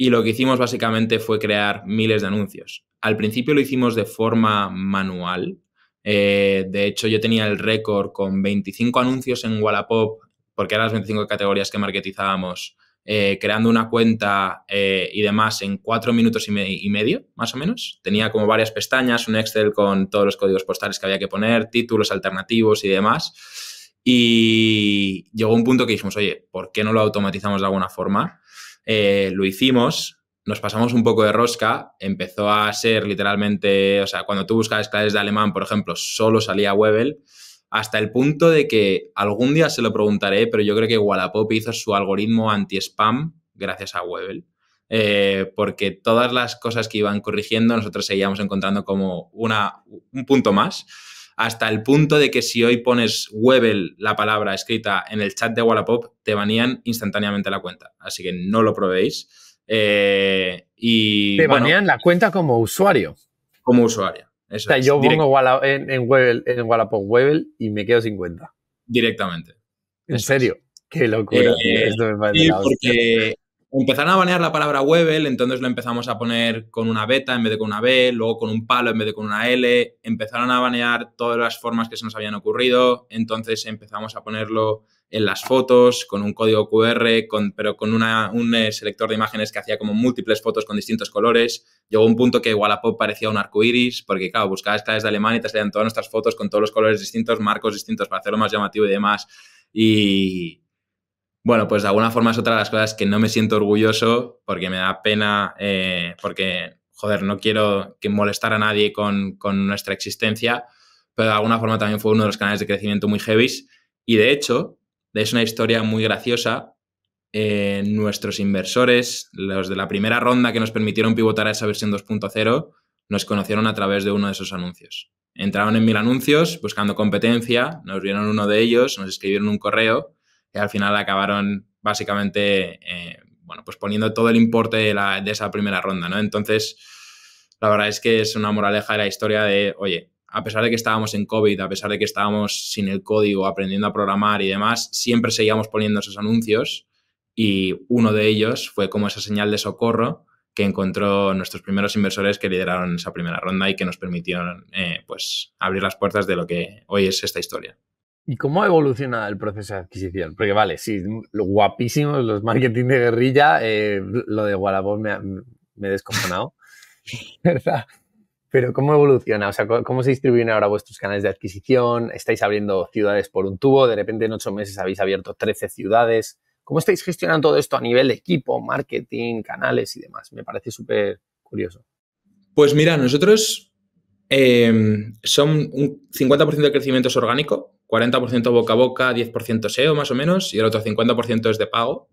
Y lo que hicimos básicamente fue crear miles de anuncios. Al principio lo hicimos de forma manual. Eh, de hecho, yo tenía el récord con 25 anuncios en Wallapop, porque eran las 25 categorías que marketizábamos, eh, creando una cuenta eh, y demás en cuatro minutos y, medio, más o menos. Tenía como varias pestañas, un Excel con todos los códigos postales que había que poner, títulos alternativos y demás. Y llegó un punto que dijimos, oye, ¿por qué no lo automatizamos de alguna forma? Eh, lo hicimos, nos pasamos un poco de rosca, empezó a ser literalmente, o sea, cuando tú buscabas claves de alemán, por ejemplo, solo salía Webel, hasta el punto de que algún día se lo preguntaré, pero yo creo que Wallapop hizo su algoritmo anti-spam gracias a Webel. Eh, porque todas las cosas que iban corrigiendo nosotros seguíamos encontrando como una, un punto más hasta el punto de que si hoy pones Webel, la palabra escrita en el chat de Wallapop, te banían instantáneamente la cuenta. Así que no lo probéis. Eh, y, te la cuenta como usuario. Como usuario. o sea, yo pongo en, Wallapop Webel y me quedo sin cuenta. Directamente. ¿En serio? Qué locura. Eh, empezaron a banear la palabra Webel, entonces lo empezamos a poner con una beta en vez de con una B, luego con un palo en vez de con una L, empezaron a banear todas las formas que se nos habían ocurrido, entonces empezamos a ponerlo en las fotos, con un código QR, con, pero con un eh, selector de imágenes que hacía como múltiples fotos con distintos colores. Llegó un punto que igual a pop parecía un arco iris, porque, claro, buscabas claves de alemán y te salían todas nuestras fotos con todos los colores distintos, marcos distintos para hacerlo más llamativo y demás. Y, bueno, pues de alguna forma es otra de las cosas que no me siento orgulloso porque me da pena, eh, porque, joder, no quiero que molestar a nadie con, nuestra existencia, pero de alguna forma también fue uno de los canales de crecimiento muy heavy. Y de hecho, es una historia muy graciosa. Eh, nuestros inversores, los de la primera ronda que nos permitieron pivotar a esa versión 2.0, nos conocieron a través de uno de esos anuncios. Entraron en mil anuncios buscando competencia, nos vieron uno de ellos, nos escribieron un correo al final acabaron básicamente eh, bueno, pues poniendo todo el importe de, esa primera ronda, ¿no? Entonces, la verdad es que es una moraleja de la historia de, oye, a pesar de que estábamos en COVID, a pesar de que estábamos sin el código, aprendiendo a programar y demás, siempre seguíamos poniendo esos anuncios y uno de ellos fue como esa señal de socorro que encontró nuestros primeros inversores que lideraron esa primera ronda y que nos permitieron eh, pues abrir las puertas de lo que hoy es esta historia. ¿Y cómo ha evolucionado el proceso de adquisición? Porque vale, sí, guapísimos los marketing de guerrilla, eh, lo de Guadalajara me, he descomponado. ¿verdad? Pero ¿cómo evoluciona? O sea, ¿cómo se distribuyen ahora vuestros canales de adquisición? ¿Estáis abriendo ciudades por un tubo? ¿De repente en ocho meses habéis abierto 13 ciudades? ¿Cómo estáis gestionando todo esto a nivel de equipo, marketing, canales y demás? Me parece súper curioso. Pues mira, nosotros Em, son un 50% de crecimiento es orgánico, 40% boca a boca, 10% SEO más o menos, y el otro 50% es de pago.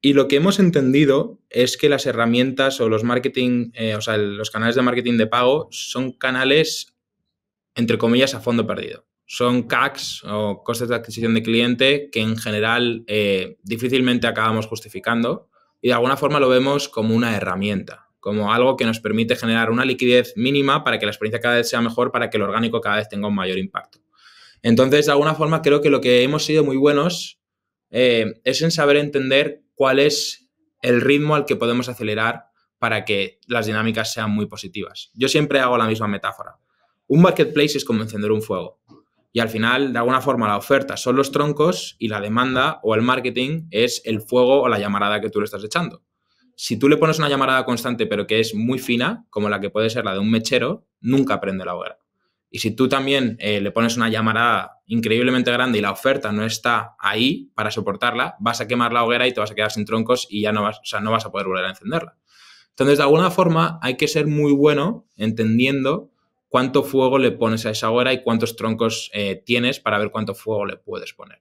Y lo que hemos entendido es que las herramientas o los marketing, eh, o sea, los canales de marketing de pago son canales, entre comillas, a fondo perdido. Son CACs o costes de adquisición de cliente que en general eh, difícilmente acabamos justificando y de alguna forma lo vemos como una herramienta como algo que nos permite generar una liquidez mínima para que la experiencia cada vez sea mejor, para que el orgánico cada vez tenga un mayor impacto. Entonces, de alguna forma, creo que lo que hemos sido muy buenos eh, es en saber entender cuál es el ritmo al que podemos acelerar para que las dinámicas sean muy positivas. Yo siempre hago la misma metáfora. Un marketplace es como encender un fuego. Y al final, de alguna forma, la oferta son los troncos y la demanda o el marketing es el fuego o la llamarada que tú le estás echando si tú le pones una llamarada constante, pero que es muy fina, como la que puede ser la de un mechero, nunca prende la hoguera. Y si tú también eh, le pones una llamarada increíblemente grande y la oferta no está ahí para soportarla, vas a quemar la hoguera y te vas a quedar sin troncos y ya no vas, o sea, no vas a poder volver a encenderla. Entonces, de alguna forma, hay que ser muy bueno entendiendo cuánto fuego le pones a esa hoguera y cuántos troncos eh, tienes para ver cuánto fuego le puedes poner.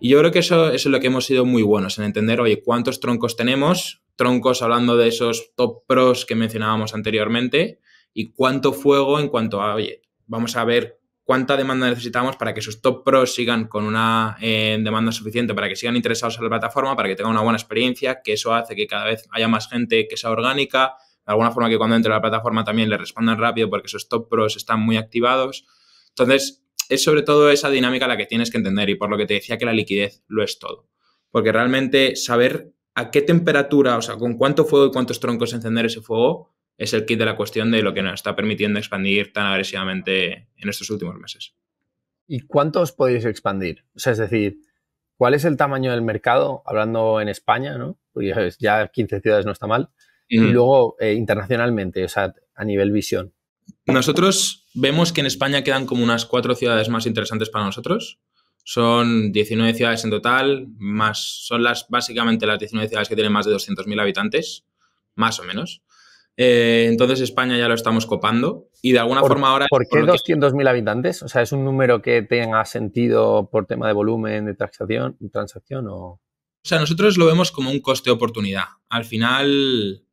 Y yo creo que eso, eso es lo que hemos sido muy buenos en entender, oye, cuántos troncos tenemos, troncos hablando de esos top pros que mencionábamos anteriormente y cuánto fuego en cuanto a, oye, vamos a ver cuánta demanda necesitamos para que esos top pros sigan con una eh, demanda suficiente, para que sigan interesados en la plataforma, para que tengan una buena experiencia, que eso hace que cada vez haya más gente que sea orgánica, de alguna forma que cuando entre a la plataforma también le respondan rápido porque esos top pros están muy activados. Entonces, es sobre todo esa dinámica la que tienes que entender y por lo que te decía que la liquidez lo es todo. Porque realmente saber a qué temperatura, o sea, con cuánto fuego y cuántos troncos encender ese fuego, es el kit de la cuestión de lo que nos está permitiendo expandir tan agresivamente en estos últimos meses. ¿Y cuántos podéis expandir? O sea, es decir, ¿cuál es el tamaño del mercado, hablando en España, ¿no? Porque ya, 15 ciudades no está mal. Y luego eh, internacionalmente, o sea, a nivel visión. Nosotros vemos que en España quedan como unas cuatro ciudades más interesantes para nosotros. Son 19 ciudades en total, más, son las, básicamente las 19 ciudades que tienen más de 200.000 habitantes, más o menos. Eh, entonces España ya lo estamos copando y de alguna forma ahora... ¿Por qué 200.000 habitantes? O sea, ¿es un número que tenga sentido por tema de volumen de transacción, transacción o...? O sea, nosotros lo vemos como un coste-oportunidad. Al final,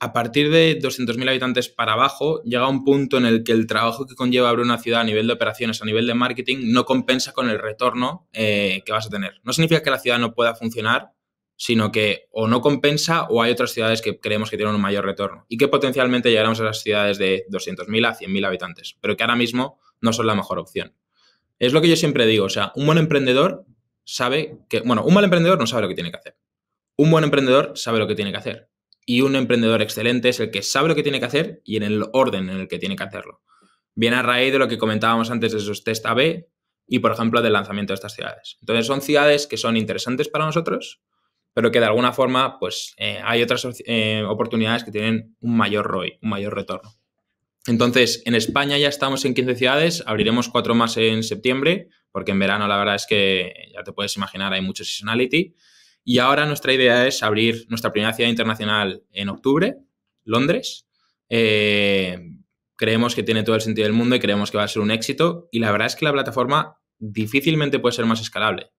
a partir de 200.000 habitantes para abajo, llega un punto en el que el trabajo que conlleva abrir una ciudad a nivel de operaciones, a nivel de marketing, no compensa con el retorno eh, que vas a tener. No significa que la ciudad no pueda funcionar, sino que o no compensa o hay otras ciudades que creemos que tienen un mayor retorno y que potencialmente llegaremos a las ciudades de 200.000 a 100.000 habitantes, pero que ahora mismo no son la mejor opción. Es lo que yo siempre digo, o sea, un buen emprendedor sabe que, bueno, un mal emprendedor no sabe lo que tiene que hacer. Un buen emprendedor sabe lo que tiene que hacer. Y un emprendedor excelente es el que sabe lo que tiene que hacer y en el orden en el que tiene que hacerlo. Viene a raíz de lo que comentábamos antes de esos test AB y, por ejemplo, del lanzamiento de estas ciudades. Entonces, son ciudades que son interesantes para nosotros, pero que de alguna forma, pues, eh, hay otras eh, oportunidades que tienen un mayor ROI, un mayor retorno. Entonces, en España ya estamos en 15 ciudades, abriremos cuatro más en septiembre, porque en verano la verdad es que ya te puedes imaginar hay mucho seasonality. Y ahora nuestra idea es abrir nuestra primera ciudad internacional en octubre, Londres. Eh, creemos que tiene todo el sentido del mundo y creemos que va a ser un éxito. Y la verdad es que la plataforma difícilmente puede ser más escalable.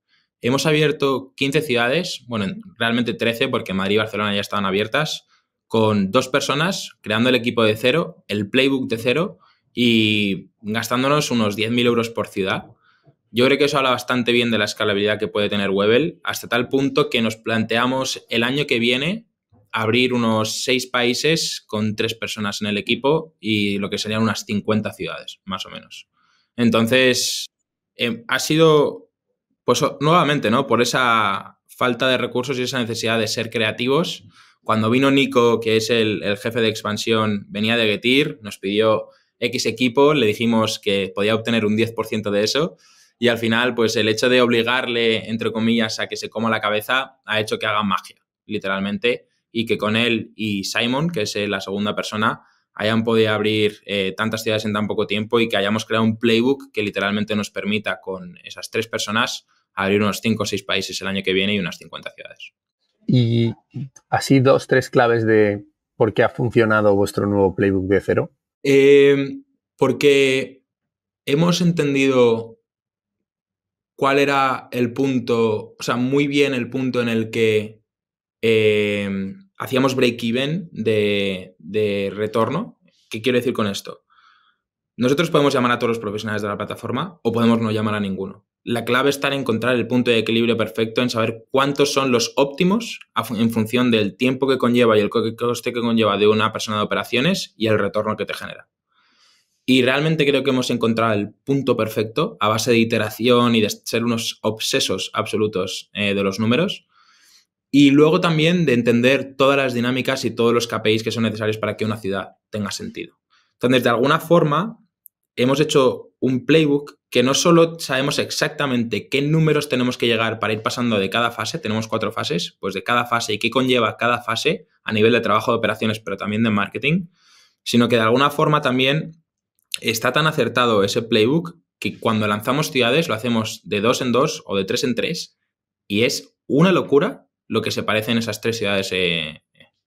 Hemos abierto 15 ciudades, bueno, realmente 13 porque Madrid y Barcelona ya estaban abiertas, con dos personas, creando el equipo de cero, el playbook de cero y gastándonos unos 10.000 euros por ciudad. Yo creo que eso habla bastante bien de la escalabilidad que puede tener Webel, hasta tal punto que nos planteamos el año que viene abrir unos seis países con tres personas en el equipo y lo que serían unas 50 ciudades, más o menos. Entonces, em, ha sido, pues nuevamente, ¿no? Por esa falta de recursos y esa necesidad de ser creativos. Cuando vino Nico, que es el, el jefe de expansión, venía de Getir, nos pidió X equipo, le dijimos que podía obtener un 10% de eso y al final, pues el hecho de obligarle, entre comillas, a que se coma la cabeza, ha hecho que haga magia, literalmente, y que con él y Simon, que es eh, la segunda persona, hayan podido abrir eh, tantas ciudades en tan poco tiempo y que hayamos creado un playbook que literalmente nos permita con esas tres personas abrir unos cinco o seis países el año que viene y unas 50 ciudades. Y así dos, tres claves de por qué ha funcionado vuestro nuevo playbook de cero. Eh, porque hemos entendido cuál era el punto, o sea, muy bien el punto en el que em, hacíamos break-even de, de retorno. ¿Qué quiero decir con esto? Nosotros podemos llamar a todos los profesionales de la plataforma o podemos no llamar a ninguno. La clave está en encontrar el punto de equilibrio perfecto, en saber cuántos son los óptimos en función del tiempo que conlleva y el coste que conlleva de una persona de operaciones y el retorno que te genera. Y realmente creo que hemos encontrado el punto perfecto a base de iteración y de ser unos obsesos absolutos eh, de los números. Y luego también de entender todas las dinámicas y todos los KPIs que son necesarios para que una ciudad tenga sentido. Entonces, de alguna forma, hemos hecho un playbook que no solo sabemos exactamente qué números tenemos que llegar para ir pasando de cada fase, tenemos cuatro fases, pues de cada fase y qué conlleva cada fase a nivel de trabajo de operaciones, pero también de marketing, sino que de alguna forma también está tan acertado ese playbook que cuando lanzamos ciudades lo hacemos de dos en dos o de tres en tres y es una locura lo que se parecen esas tres ciudades eh,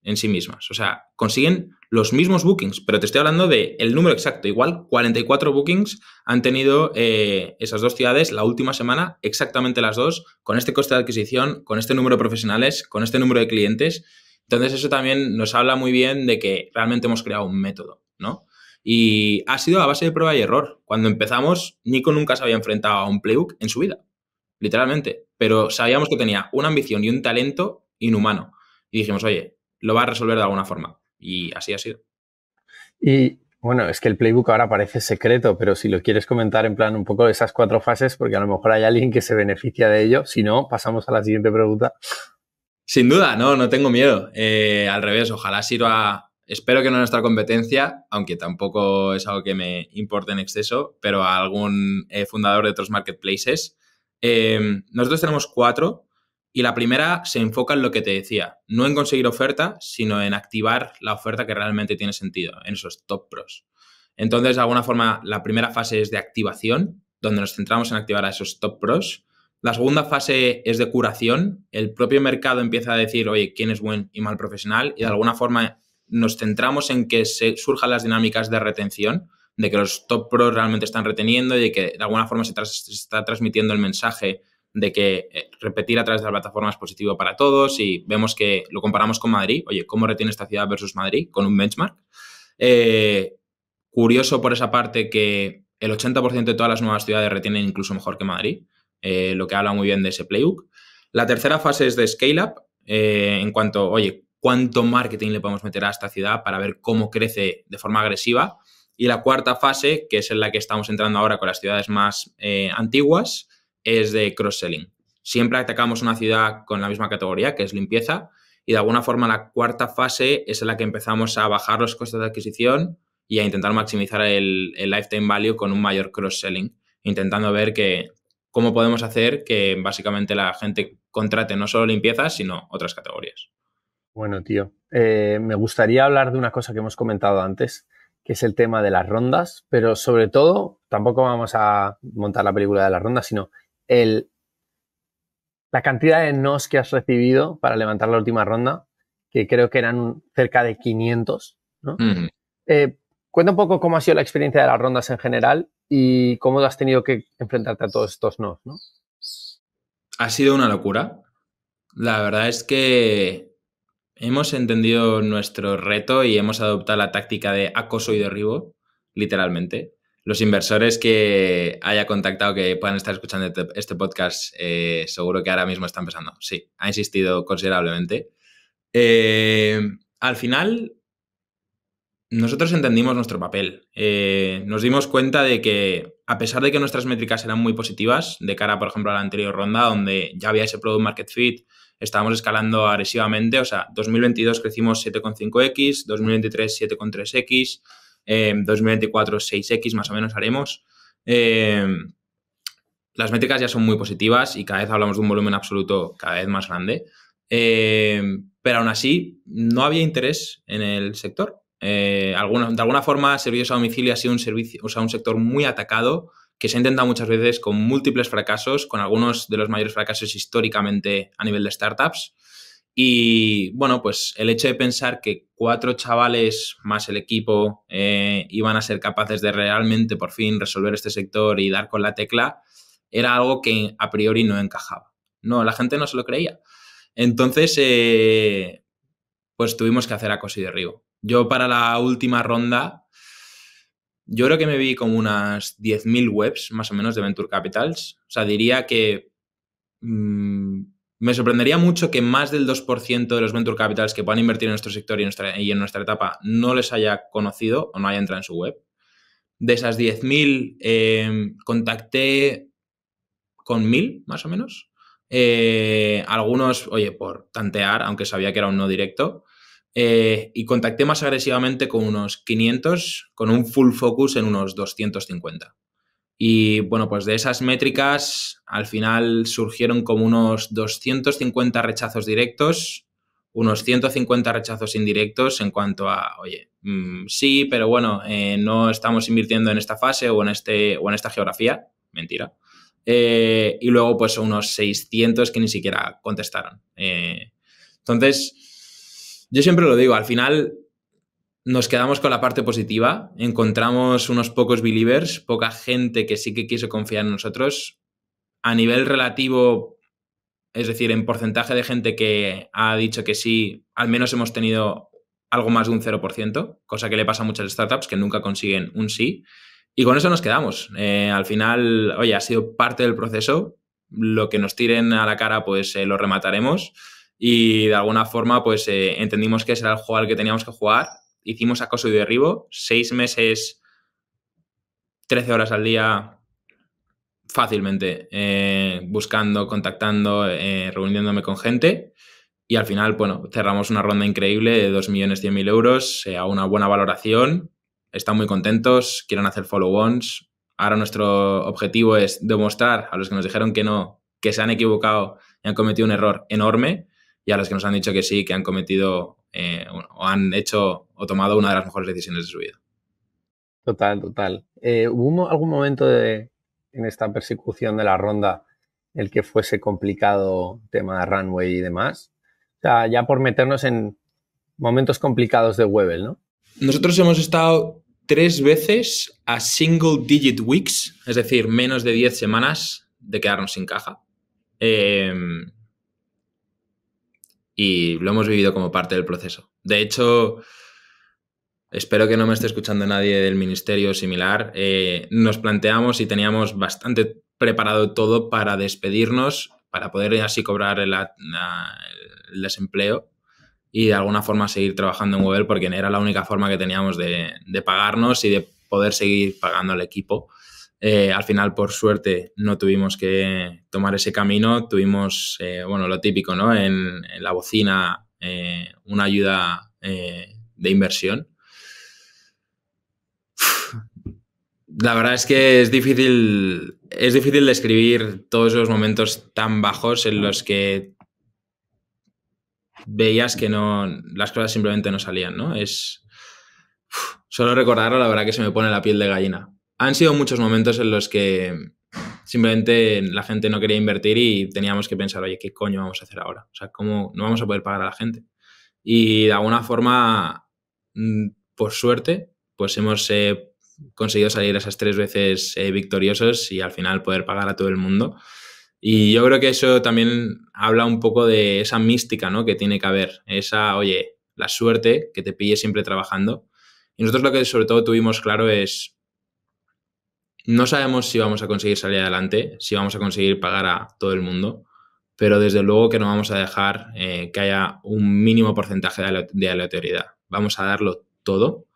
en sí mismas. O sea, consiguen los mismos bookings, pero te estoy hablando del el número exacto. Igual, 44 bookings han tenido eh, esas dos ciudades la última semana, exactamente las dos, con este coste de adquisición, con este número de profesionales, con este número de clientes. Entonces, eso también nos habla muy bien de que realmente hemos creado un método, ¿no? Y ha sido a base de prueba y error. Cuando empezamos, Nico nunca se había enfrentado a un playbook en su vida, literalmente. Pero sabíamos que tenía una ambición y un talento inhumano. Y dijimos, oye, lo va a resolver de alguna forma. Y así ha sido. Y bueno, es que el playbook ahora parece secreto, pero si lo quieres comentar en plan un poco de esas cuatro fases, porque a lo mejor hay alguien que se beneficia de ello. Si no, pasamos a la siguiente pregunta. Sin duda, no, no tengo miedo. Eh, al revés, ojalá sirva Espero que no nuestra competencia, aunque tampoco es algo que me importe en exceso, pero a algún eh, fundador de otros marketplaces. Em, nosotros tenemos cuatro y la primera se enfoca en lo que te decía, no en conseguir oferta, sino en activar la oferta que realmente tiene sentido, en esos top pros. Entonces, de alguna forma, la primera fase es de activación, donde nos centramos en activar a esos top pros. La segunda fase es de curación. El propio mercado empieza a decir, oye, quién es buen y mal profesional y de alguna forma nos centramos en que se surjan las dinámicas de retención, de que los top pros realmente están reteniendo y de que de alguna forma se, está transmitiendo el mensaje de que eh, repetir a través de la plataforma es positivo para todos y vemos que lo comparamos con Madrid, oye, ¿cómo retiene esta ciudad versus Madrid? Con un benchmark. Eh, curioso por esa parte que el 80% de todas las nuevas ciudades retienen incluso mejor que Madrid, eh, lo que habla muy bien de ese playbook. La tercera fase es de scale-up, en cuanto, oye, cuánto marketing le podemos meter a esta ciudad para ver cómo crece de forma agresiva. Y la cuarta fase, que es en la que estamos entrando ahora con las ciudades más eh, antiguas, es de cross-selling. Siempre atacamos una ciudad con la misma categoría, que es limpieza, y de alguna forma la cuarta fase es en la que empezamos a bajar los costes de adquisición y a intentar maximizar el, lifetime value con un mayor cross-selling, intentando ver cómo podemos hacer que básicamente la gente contrate no solo limpieza, sino otras categorías. Bueno, tío, eh, me gustaría hablar de una cosa que hemos comentado antes, que es el tema de las rondas, pero sobre todo, tampoco vamos a montar la película de las rondas, sino la cantidad de nos que has recibido para levantar la última ronda, que creo que eran cerca de 500, ¿no? Eh, cuenta un poco cómo ha sido la experiencia de las rondas en general y cómo has tenido que enfrentarte a todos estos nos, ¿no? Ha sido una locura. La verdad es que Hemos entendido nuestro reto y hemos adoptado la táctica de acoso y derribo, literalmente. Los inversores que haya contactado, que puedan estar escuchando este, este podcast, eh, seguro que ahora mismo están pensando, sí, ha insistido considerablemente. Eh, al final, nosotros entendimos nuestro papel. Eh, nos dimos cuenta de que, a pesar de que nuestras métricas eran muy positivas, de cara, por ejemplo, a la anterior ronda, donde ya había ese product market fit, estábamos escalando agresivamente, o sea, 2022 crecimos 7,5x, 2023 7,3x, 2024 6x más o menos haremos. Em, las métricas ya son muy positivas y cada vez hablamos de un volumen absoluto cada vez más grande, em, pero aún así no había interés en el sector. Eh, alguna, de alguna forma, servicios a domicilio ha sido un, servicio, o sea, un sector muy atacado que se ha intentado muchas veces con múltiples fracasos, con algunos de los mayores fracasos históricamente a nivel de startups. Y bueno, pues el hecho de pensar que cuatro chavales más el equipo eh, iban a ser capaces de realmente por fin resolver este sector y dar con la tecla, era algo que a priori no encajaba. No, la gente no se lo creía. Entonces, eh, pues tuvimos que hacer acoso y río. Yo para la última ronda yo creo que me vi como unas 10.000 webs más o menos de Venture Capitals. O sea, diría que mm, me sorprendería mucho que más del 2% de los Venture Capitals que puedan invertir en nuestro sector y en nuestra, y en nuestra etapa no les haya conocido o no haya entrado en su web. De esas 10.000, em, contacté con 1.000 más o menos. Eh, algunos, oye, por tantear, aunque sabía que era un no directo. Eh, y contacté más agresivamente con unos 500, con un full focus en unos 250. Y bueno, pues de esas métricas al final surgieron como unos 250 rechazos directos, unos 150 rechazos indirectos en cuanto a, oye, mm, sí, pero bueno, eh, no estamos invirtiendo en esta fase o en, este, o en esta geografía, mentira. Eh, y luego pues unos 600 que ni siquiera contestaron. entonces, yo siempre lo digo, al final nos quedamos con la parte positiva, encontramos unos pocos believers, poca gente que sí que quiso confiar en nosotros. A nivel relativo, es decir, en porcentaje de gente que ha dicho que sí, al menos hemos tenido algo más de un 0%, cosa que le pasa a muchas startups que nunca consiguen un sí. Y con eso nos quedamos. Eh, al final, oye, ha sido parte del proceso. Lo que nos tiren a la cara, pues eh, lo remataremos y de alguna forma pues eh, entendimos que ese era el juego al que teníamos que jugar, hicimos acoso y derribo, seis meses, 13 horas al día fácilmente, eh, buscando, contactando, eh, reuniéndome con gente y al final, bueno, cerramos una ronda increíble de 2.100.000 euros a una buena valoración, están muy contentos, quieren hacer follow-ons. Ahora nuestro objetivo es demostrar a los que nos dijeron que no, que se han equivocado y han cometido un error enorme y a las que nos han dicho que sí, que han cometido eh, o han hecho o tomado una de las mejores decisiones de su vida. Total, total. Eh, ¿Hubo algún momento en esta persecución de la ronda el que fuese complicado tema de runway y demás? O sea, ya por meternos en momentos complicados de Webel, ¿no? Nosotros hemos estado tres veces a single digit weeks, es decir, menos de 10 semanas de quedarnos sin caja. Em, y lo hemos vivido como parte del proceso. De hecho, espero que no me esté escuchando nadie del ministerio similar, eh, nos planteamos y teníamos bastante preparado todo para despedirnos, para poder así cobrar el, desempleo y de alguna forma seguir trabajando en Google porque era la única forma que teníamos de, de pagarnos y de poder seguir pagando al equipo eh, al final, por suerte, no tuvimos que tomar ese camino. Tuvimos, eh, bueno, lo típico, ¿no? En, la bocina, eh, una ayuda de inversión. La verdad es que es difícil, es difícil describir todos esos momentos tan bajos en los que veías que no, las cosas simplemente no salían, ¿no? Es solo recordarlo, la verdad que se me pone la piel de gallina. Han sido muchos momentos en los que simplemente la gente no quería invertir y teníamos que pensar, oye, ¿qué coño vamos a hacer ahora? O sea, ¿cómo no vamos a poder pagar a la gente? Y de alguna forma, mm, por suerte, pues hemos eh, conseguido salir esas tres veces eh, victoriosos y al final poder pagar a todo el mundo. Y yo creo que eso también habla un poco de esa mística ¿no? que tiene que haber, esa, oye, la suerte que te pille siempre trabajando. Y nosotros lo que sobre todo tuvimos claro es, no sabemos si vamos a conseguir salir adelante, si vamos a conseguir pagar a todo el mundo, pero desde luego que no vamos a dejar eh, que haya un mínimo porcentaje de aleatoriedad. Vamos a darlo todo,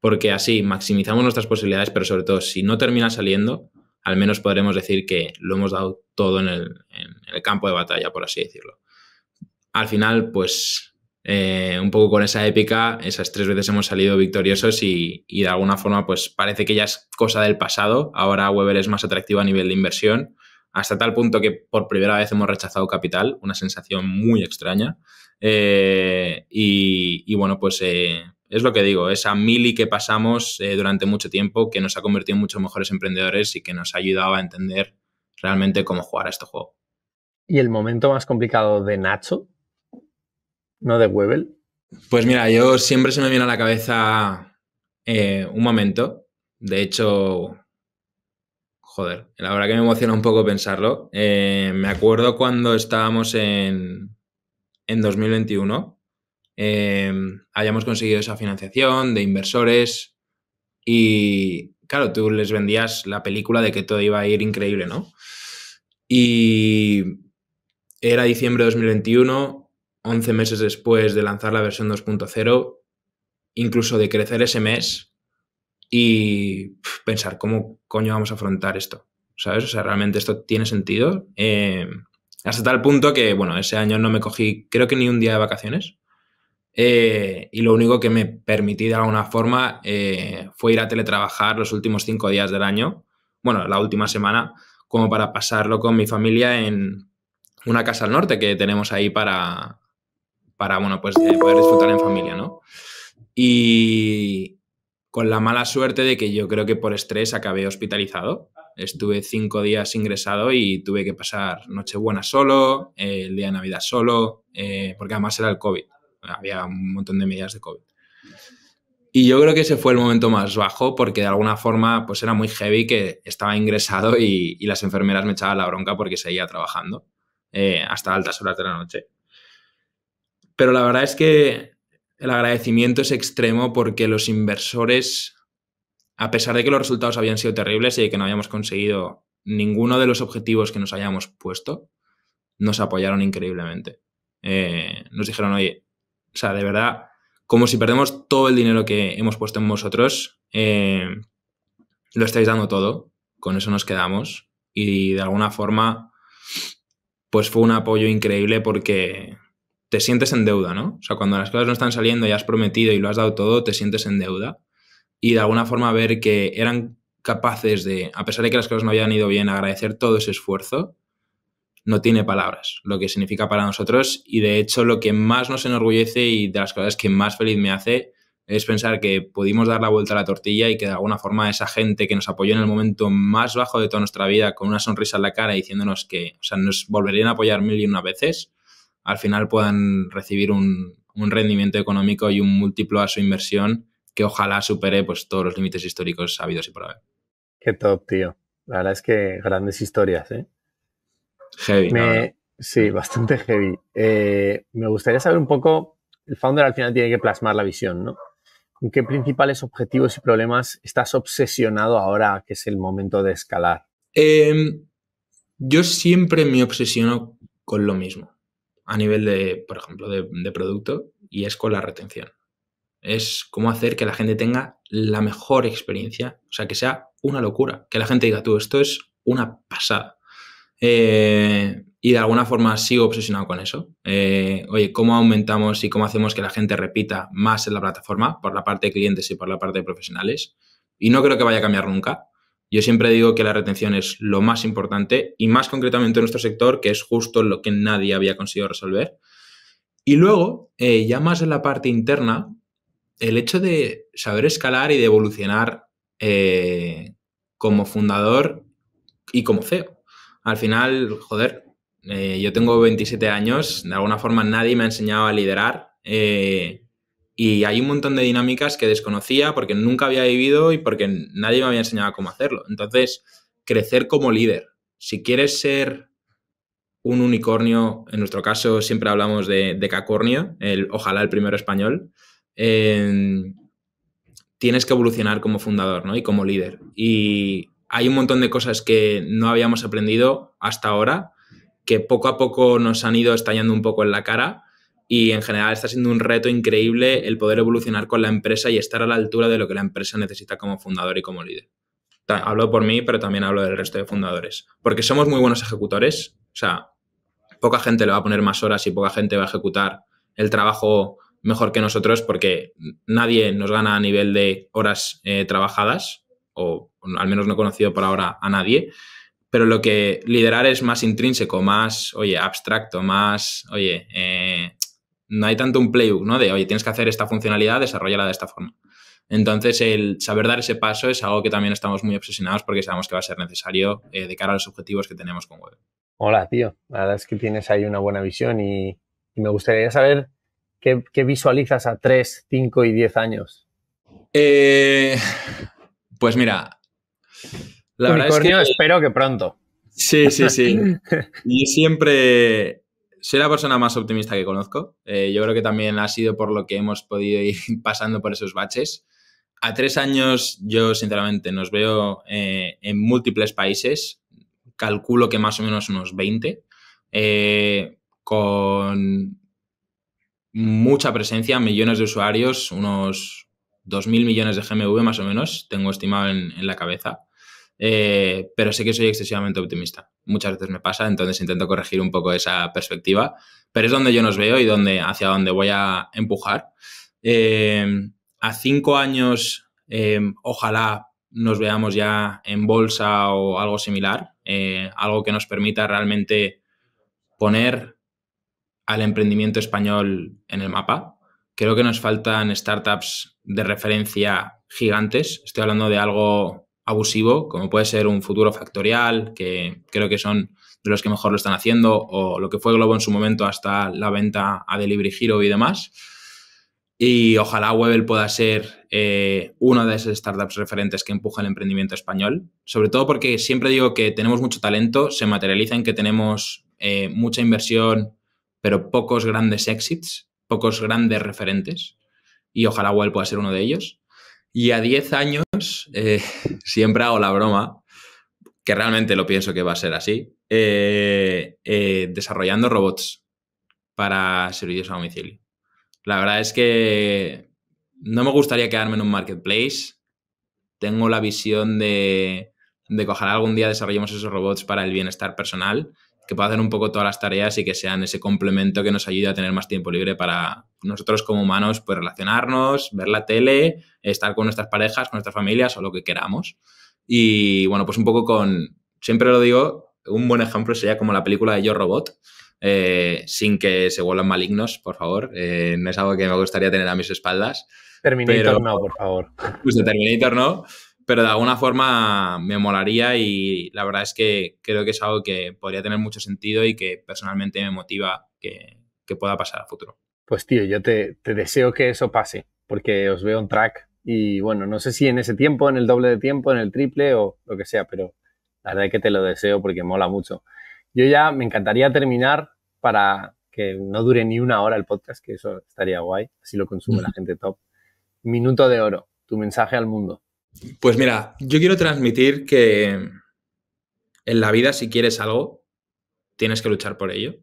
porque así maximizamos nuestras posibilidades, pero sobre todo si no termina saliendo, al menos podremos decir que lo hemos dado todo en el campo de batalla, por así decirlo. Al final, pues eh, un poco con esa épica, esas tres veces hemos salido victoriosos y, de alguna forma pues parece que ya es cosa del pasado. Ahora Weber es más atractivo a nivel de inversión, hasta tal punto que por primera vez hemos rechazado capital, una sensación muy extraña. Eh, y, bueno, pues eh, es lo que digo, esa mili que pasamos durante mucho tiempo que nos ha convertido en muchos mejores emprendedores y que nos ha ayudado a entender realmente cómo jugar a este juego. ¿Y el momento más complicado de Nacho ¿No de Webel? Pues mira, yo siempre se me viene a la cabeza eh, un momento. De hecho, joder, la verdad que me emociona un poco pensarlo. Eh, me acuerdo cuando estábamos en, en 2021, eh, hayamos conseguido esa financiación de inversores y, claro, tú les vendías la película de que todo iba a ir increíble, ¿no? Y era diciembre de 2021, 11 meses después de lanzar la versión 2.0, incluso de crecer ese mes y pensar cómo coño vamos a afrontar esto, ¿sabes? O sea, realmente esto tiene sentido. Em, hasta tal punto que, bueno, ese año no me cogí, creo que ni un día de vacaciones. Eh, y lo único que me permití de alguna forma eh, fue ir a teletrabajar los últimos cinco días del año, bueno, la última semana, como para pasarlo con mi familia en una casa al norte que tenemos ahí para, para, bueno, pues eh, poder disfrutar en familia, ¿no? Y con la mala suerte de que yo creo que por estrés acabé hospitalizado. Estuve cinco días ingresado y tuve que pasar Nochebuena solo, el día de Navidad solo, eh, porque además era el COVID. Había un montón de medidas de COVID. Y yo creo que ese fue el momento más bajo porque de alguna forma pues era muy heavy que estaba ingresado y, las enfermeras me echaban la bronca porque seguía trabajando eh, hasta altas horas de la noche. Pero la verdad es que el agradecimiento es extremo porque los inversores, a pesar de que los resultados habían sido terribles y de que no habíamos conseguido ninguno de los objetivos que nos hayamos puesto, nos apoyaron increíblemente. Eh, nos dijeron, oye, o sea, de verdad, como si perdemos todo el dinero que hemos puesto en vosotros, eh, lo estáis dando todo, con eso nos quedamos y de alguna forma, pues fue un apoyo increíble porque te sientes en deuda, ¿no? O sea, cuando las cosas no están saliendo y has prometido y lo has dado todo, te sientes en deuda. Y de alguna forma ver que eran capaces de, a pesar de que las cosas no habían ido bien, agradecer todo ese esfuerzo, no tiene palabras, lo que significa para nosotros. Y de hecho, lo que más nos enorgullece y de las cosas que más feliz me hace es pensar que pudimos dar la vuelta a la tortilla y que de alguna forma esa gente que nos apoyó en el momento más bajo de toda nuestra vida con una sonrisa en la cara diciéndonos que, o sea, nos volverían a apoyar mil y una veces, al final puedan recibir un, rendimiento económico y un múltiplo a su inversión que ojalá supere pues, todos los límites históricos habidos y por haber. Qué top, tío. La verdad es que grandes historias, ¿eh? Heavy. Sí, bastante heavy. Eh, me gustaría saber un poco, el founder al final tiene que plasmar la visión, ¿no? ¿Con qué principales objetivos y problemas estás obsesionado ahora que es el momento de escalar? Em, yo siempre me obsesiono con lo mismo a nivel de, por ejemplo, de, producto y es con la retención. Es cómo hacer que la gente tenga la mejor experiencia, o sea, que sea una locura, que la gente diga, tú, esto es una pasada. Eh, y de alguna forma sigo obsesionado con eso. Eh, oye, ¿cómo aumentamos y cómo hacemos que la gente repita más en la plataforma por la parte de clientes y por la parte de profesionales? Y no creo que vaya a cambiar nunca. Yo siempre digo que la retención es lo más importante y más concretamente en nuestro sector, que es justo lo que nadie había conseguido resolver. Y luego, eh, ya más en la parte interna, el hecho de saber escalar y de evolucionar eh, como fundador y como CEO. Al final, joder, eh, yo tengo 27 años, de alguna forma nadie me ha enseñado a liderar. Y hay un montón de dinámicas que desconocía porque nunca había vivido y porque nadie me había enseñado cómo hacerlo. Entonces, crecer como líder. Si quieres ser un unicornio, en nuestro caso siempre hablamos de, cacornio, el, ojalá el primero español, em, tienes que evolucionar como fundador ¿no? y como líder. Y hay un montón de cosas que no habíamos aprendido hasta ahora, que poco a poco nos han ido estallando un poco en la cara y en general está siendo un reto increíble el poder evolucionar con la empresa y estar a la altura de lo que la empresa necesita como fundador y como líder. Hablo por mí, pero también hablo del resto de fundadores, porque somos muy buenos ejecutores, o sea, poca gente le va a poner más horas y poca gente va a ejecutar el trabajo mejor que nosotros porque nadie nos gana a nivel de horas eh, trabajadas, o al menos no he conocido por ahora a nadie, pero lo que liderar es más intrínseco, más, oye, abstracto, más, oye, eh, no hay tanto un playbook, ¿no? De, oye, tienes que hacer esta funcionalidad, desarrollala de esta forma. Entonces, el saber dar ese paso es algo que también estamos muy obsesionados porque sabemos que va a ser necesario eh, de cara a los objetivos que tenemos con web. Hola, tío. La verdad es que tienes ahí una buena visión y, me gustaría saber qué, visualizas a 3, 5 y 10 años. Eh, pues mira, la verdad es que... espero que pronto. Sí, sí, sí. Y siempre soy la persona más optimista que conozco. Eh, yo creo que también ha sido por lo que hemos podido ir pasando por esos baches. A tres años, yo sinceramente nos veo eh, en múltiples países. Calculo que más o menos unos 20. Eh, con mucha presencia, millones de usuarios, unos 2.000 millones de GMV más o menos, tengo estimado en la cabeza. Eh, pero sé que soy excesivamente optimista. Muchas veces me pasa, entonces intento corregir un poco esa perspectiva, pero es donde yo nos veo y donde, hacia dónde voy a empujar. Eh, a cinco años, eh, ojalá nos veamos ya en bolsa o algo similar, algo que nos permita realmente poner al emprendimiento español en el mapa. Creo que nos faltan startups de referencia gigantes. Estoy hablando de algo abusivo, como puede ser un futuro factorial, que creo que son de los que mejor lo están haciendo, o lo que fue Globo en su momento hasta la venta a Delivery Hero y demás. Y ojalá Webel pueda ser eh, uno una de esas startups referentes que empuja el emprendimiento español, sobre todo porque siempre digo que tenemos mucho talento, se materializa en que tenemos eh, mucha inversión, pero pocos grandes exits, pocos grandes referentes, y ojalá Webel pueda ser uno de ellos. Y a 10 años, eh, siempre hago la broma, que realmente lo pienso que va a ser así, eh, eh, desarrollando robots para servicios a domicilio. La verdad es que no me gustaría quedarme en un marketplace. Tengo la visión de, de algún día desarrollemos esos robots para el bienestar personal que pueda hacer un poco todas las tareas y que sean ese complemento que nos ayude a tener más tiempo libre para nosotros como humanos, pues relacionarnos, ver la tele, estar con nuestras parejas, con nuestras familias o lo que queramos. Y bueno, pues un poco con, siempre lo digo, un buen ejemplo sería como la película de Yo Robot, eh, sin que se vuelvan malignos, por favor. Eh, no es algo que me gustaría tener a mis espaldas. Terminator no, por favor. Pues de Terminator no, pero de alguna forma me molaría y la verdad es que creo que es algo que podría tener mucho sentido y que personalmente me motiva que, pueda pasar a futuro. Pues tío, yo te, te, deseo que eso pase, porque os veo en track y bueno, no sé si en ese tiempo, en el doble de tiempo, en el triple o lo que sea, pero la verdad es que te lo deseo porque mola mucho. Yo ya me encantaría terminar para que no dure ni una hora el podcast, que eso estaría guay, así lo consume la gente top. Minuto de oro, tu mensaje al mundo. Pues mira, yo quiero transmitir que en la vida si quieres algo, tienes que luchar por ello.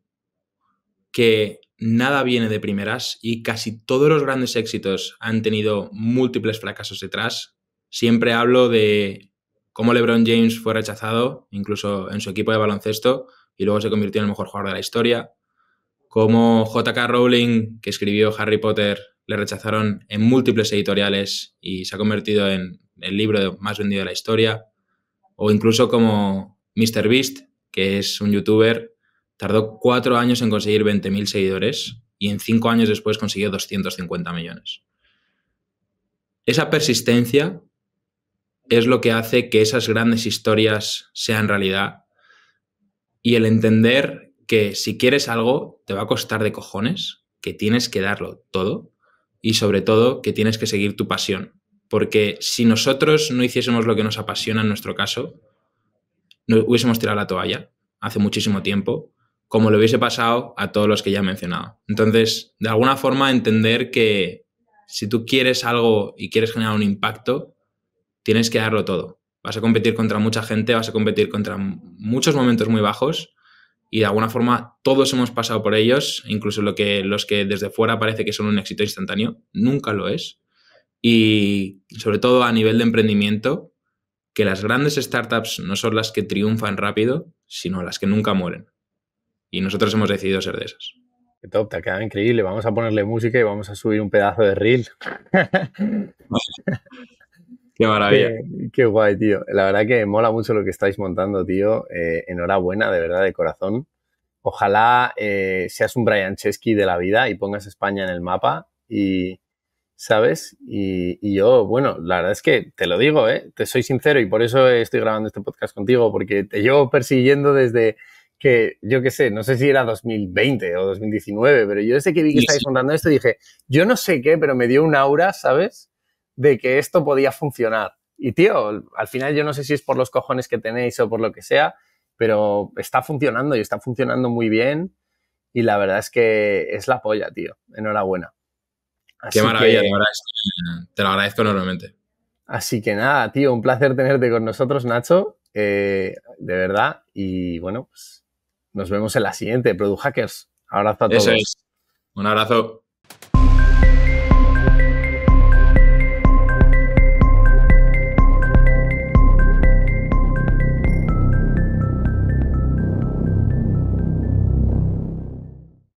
Que nada viene de primeras y casi todos los grandes éxitos han tenido múltiples fracasos detrás. Siempre hablo de cómo LeBron James fue rechazado, incluso en su equipo de baloncesto, y luego se convirtió en el mejor jugador de la historia. Cómo JK Rowling, que escribió Harry Potter, le rechazaron en múltiples editoriales y se ha convertido en el libro más vendido de la historia. O incluso como Mr. Beast, que es un youtuber, tardó cuatro años en conseguir 20.000 seguidores y en cinco años después consiguió 250 millones. Esa persistencia es lo que hace que esas grandes historias sean realidad y el entender que si quieres algo te va a costar de cojones, que tienes que darlo todo y sobre todo que tienes que seguir tu pasión. Porque si nosotros no hiciésemos lo que nos apasiona en nuestro caso, no hubiésemos tirado la toalla hace muchísimo tiempo, como lo hubiese pasado a todos los que ya he mencionado. Entonces, de alguna forma, entender que si tú quieres algo y quieres generar un impacto, tienes que darlo todo. Vas a competir contra mucha gente, vas a competir contra muchos momentos muy bajos, y de alguna forma todos hemos pasado por ellos, incluso lo que, los que desde fuera parece que son un éxito instantáneo, nunca lo es. Y sobre todo a nivel de emprendimiento, que las grandes startups no son las que triunfan rápido, sino las que nunca mueren. Y nosotros hemos decidido ser de esas. Qué top, te queda increíble. Vamos a ponerle música y vamos a subir un pedazo de reel. Qué maravilla. Qué, guay, tío. La verdad que mola mucho lo que estáis montando, tío. Eh, enhorabuena, de verdad, de corazón. Ojalá eh, seas un Brian Chesky de la vida y pongas España en el mapa y, ¿sabes? Y, yo, bueno, la verdad es que te lo digo, ¿eh? Te soy sincero y por eso estoy grabando este podcast contigo, porque te llevo persiguiendo desde que, yo qué sé, no sé si era 2020 o 2019, pero yo desde que vi que estáis montando esto dije, yo no sé qué, pero me dio un aura, ¿sabes? de que esto podía funcionar. Y tío, al final yo no sé si es por los cojones que tenéis o por lo que sea, pero está funcionando y está funcionando muy bien. Y la verdad es que es la polla, tío. Enhorabuena. Qué maravilla, te lo agradezco enormemente. Así que nada, tío, un placer tenerte con nosotros, Nacho. Eh, de verdad. Y bueno, pues nos vemos en la siguiente, Product Hackers. Abrazo a todos. Un abrazo.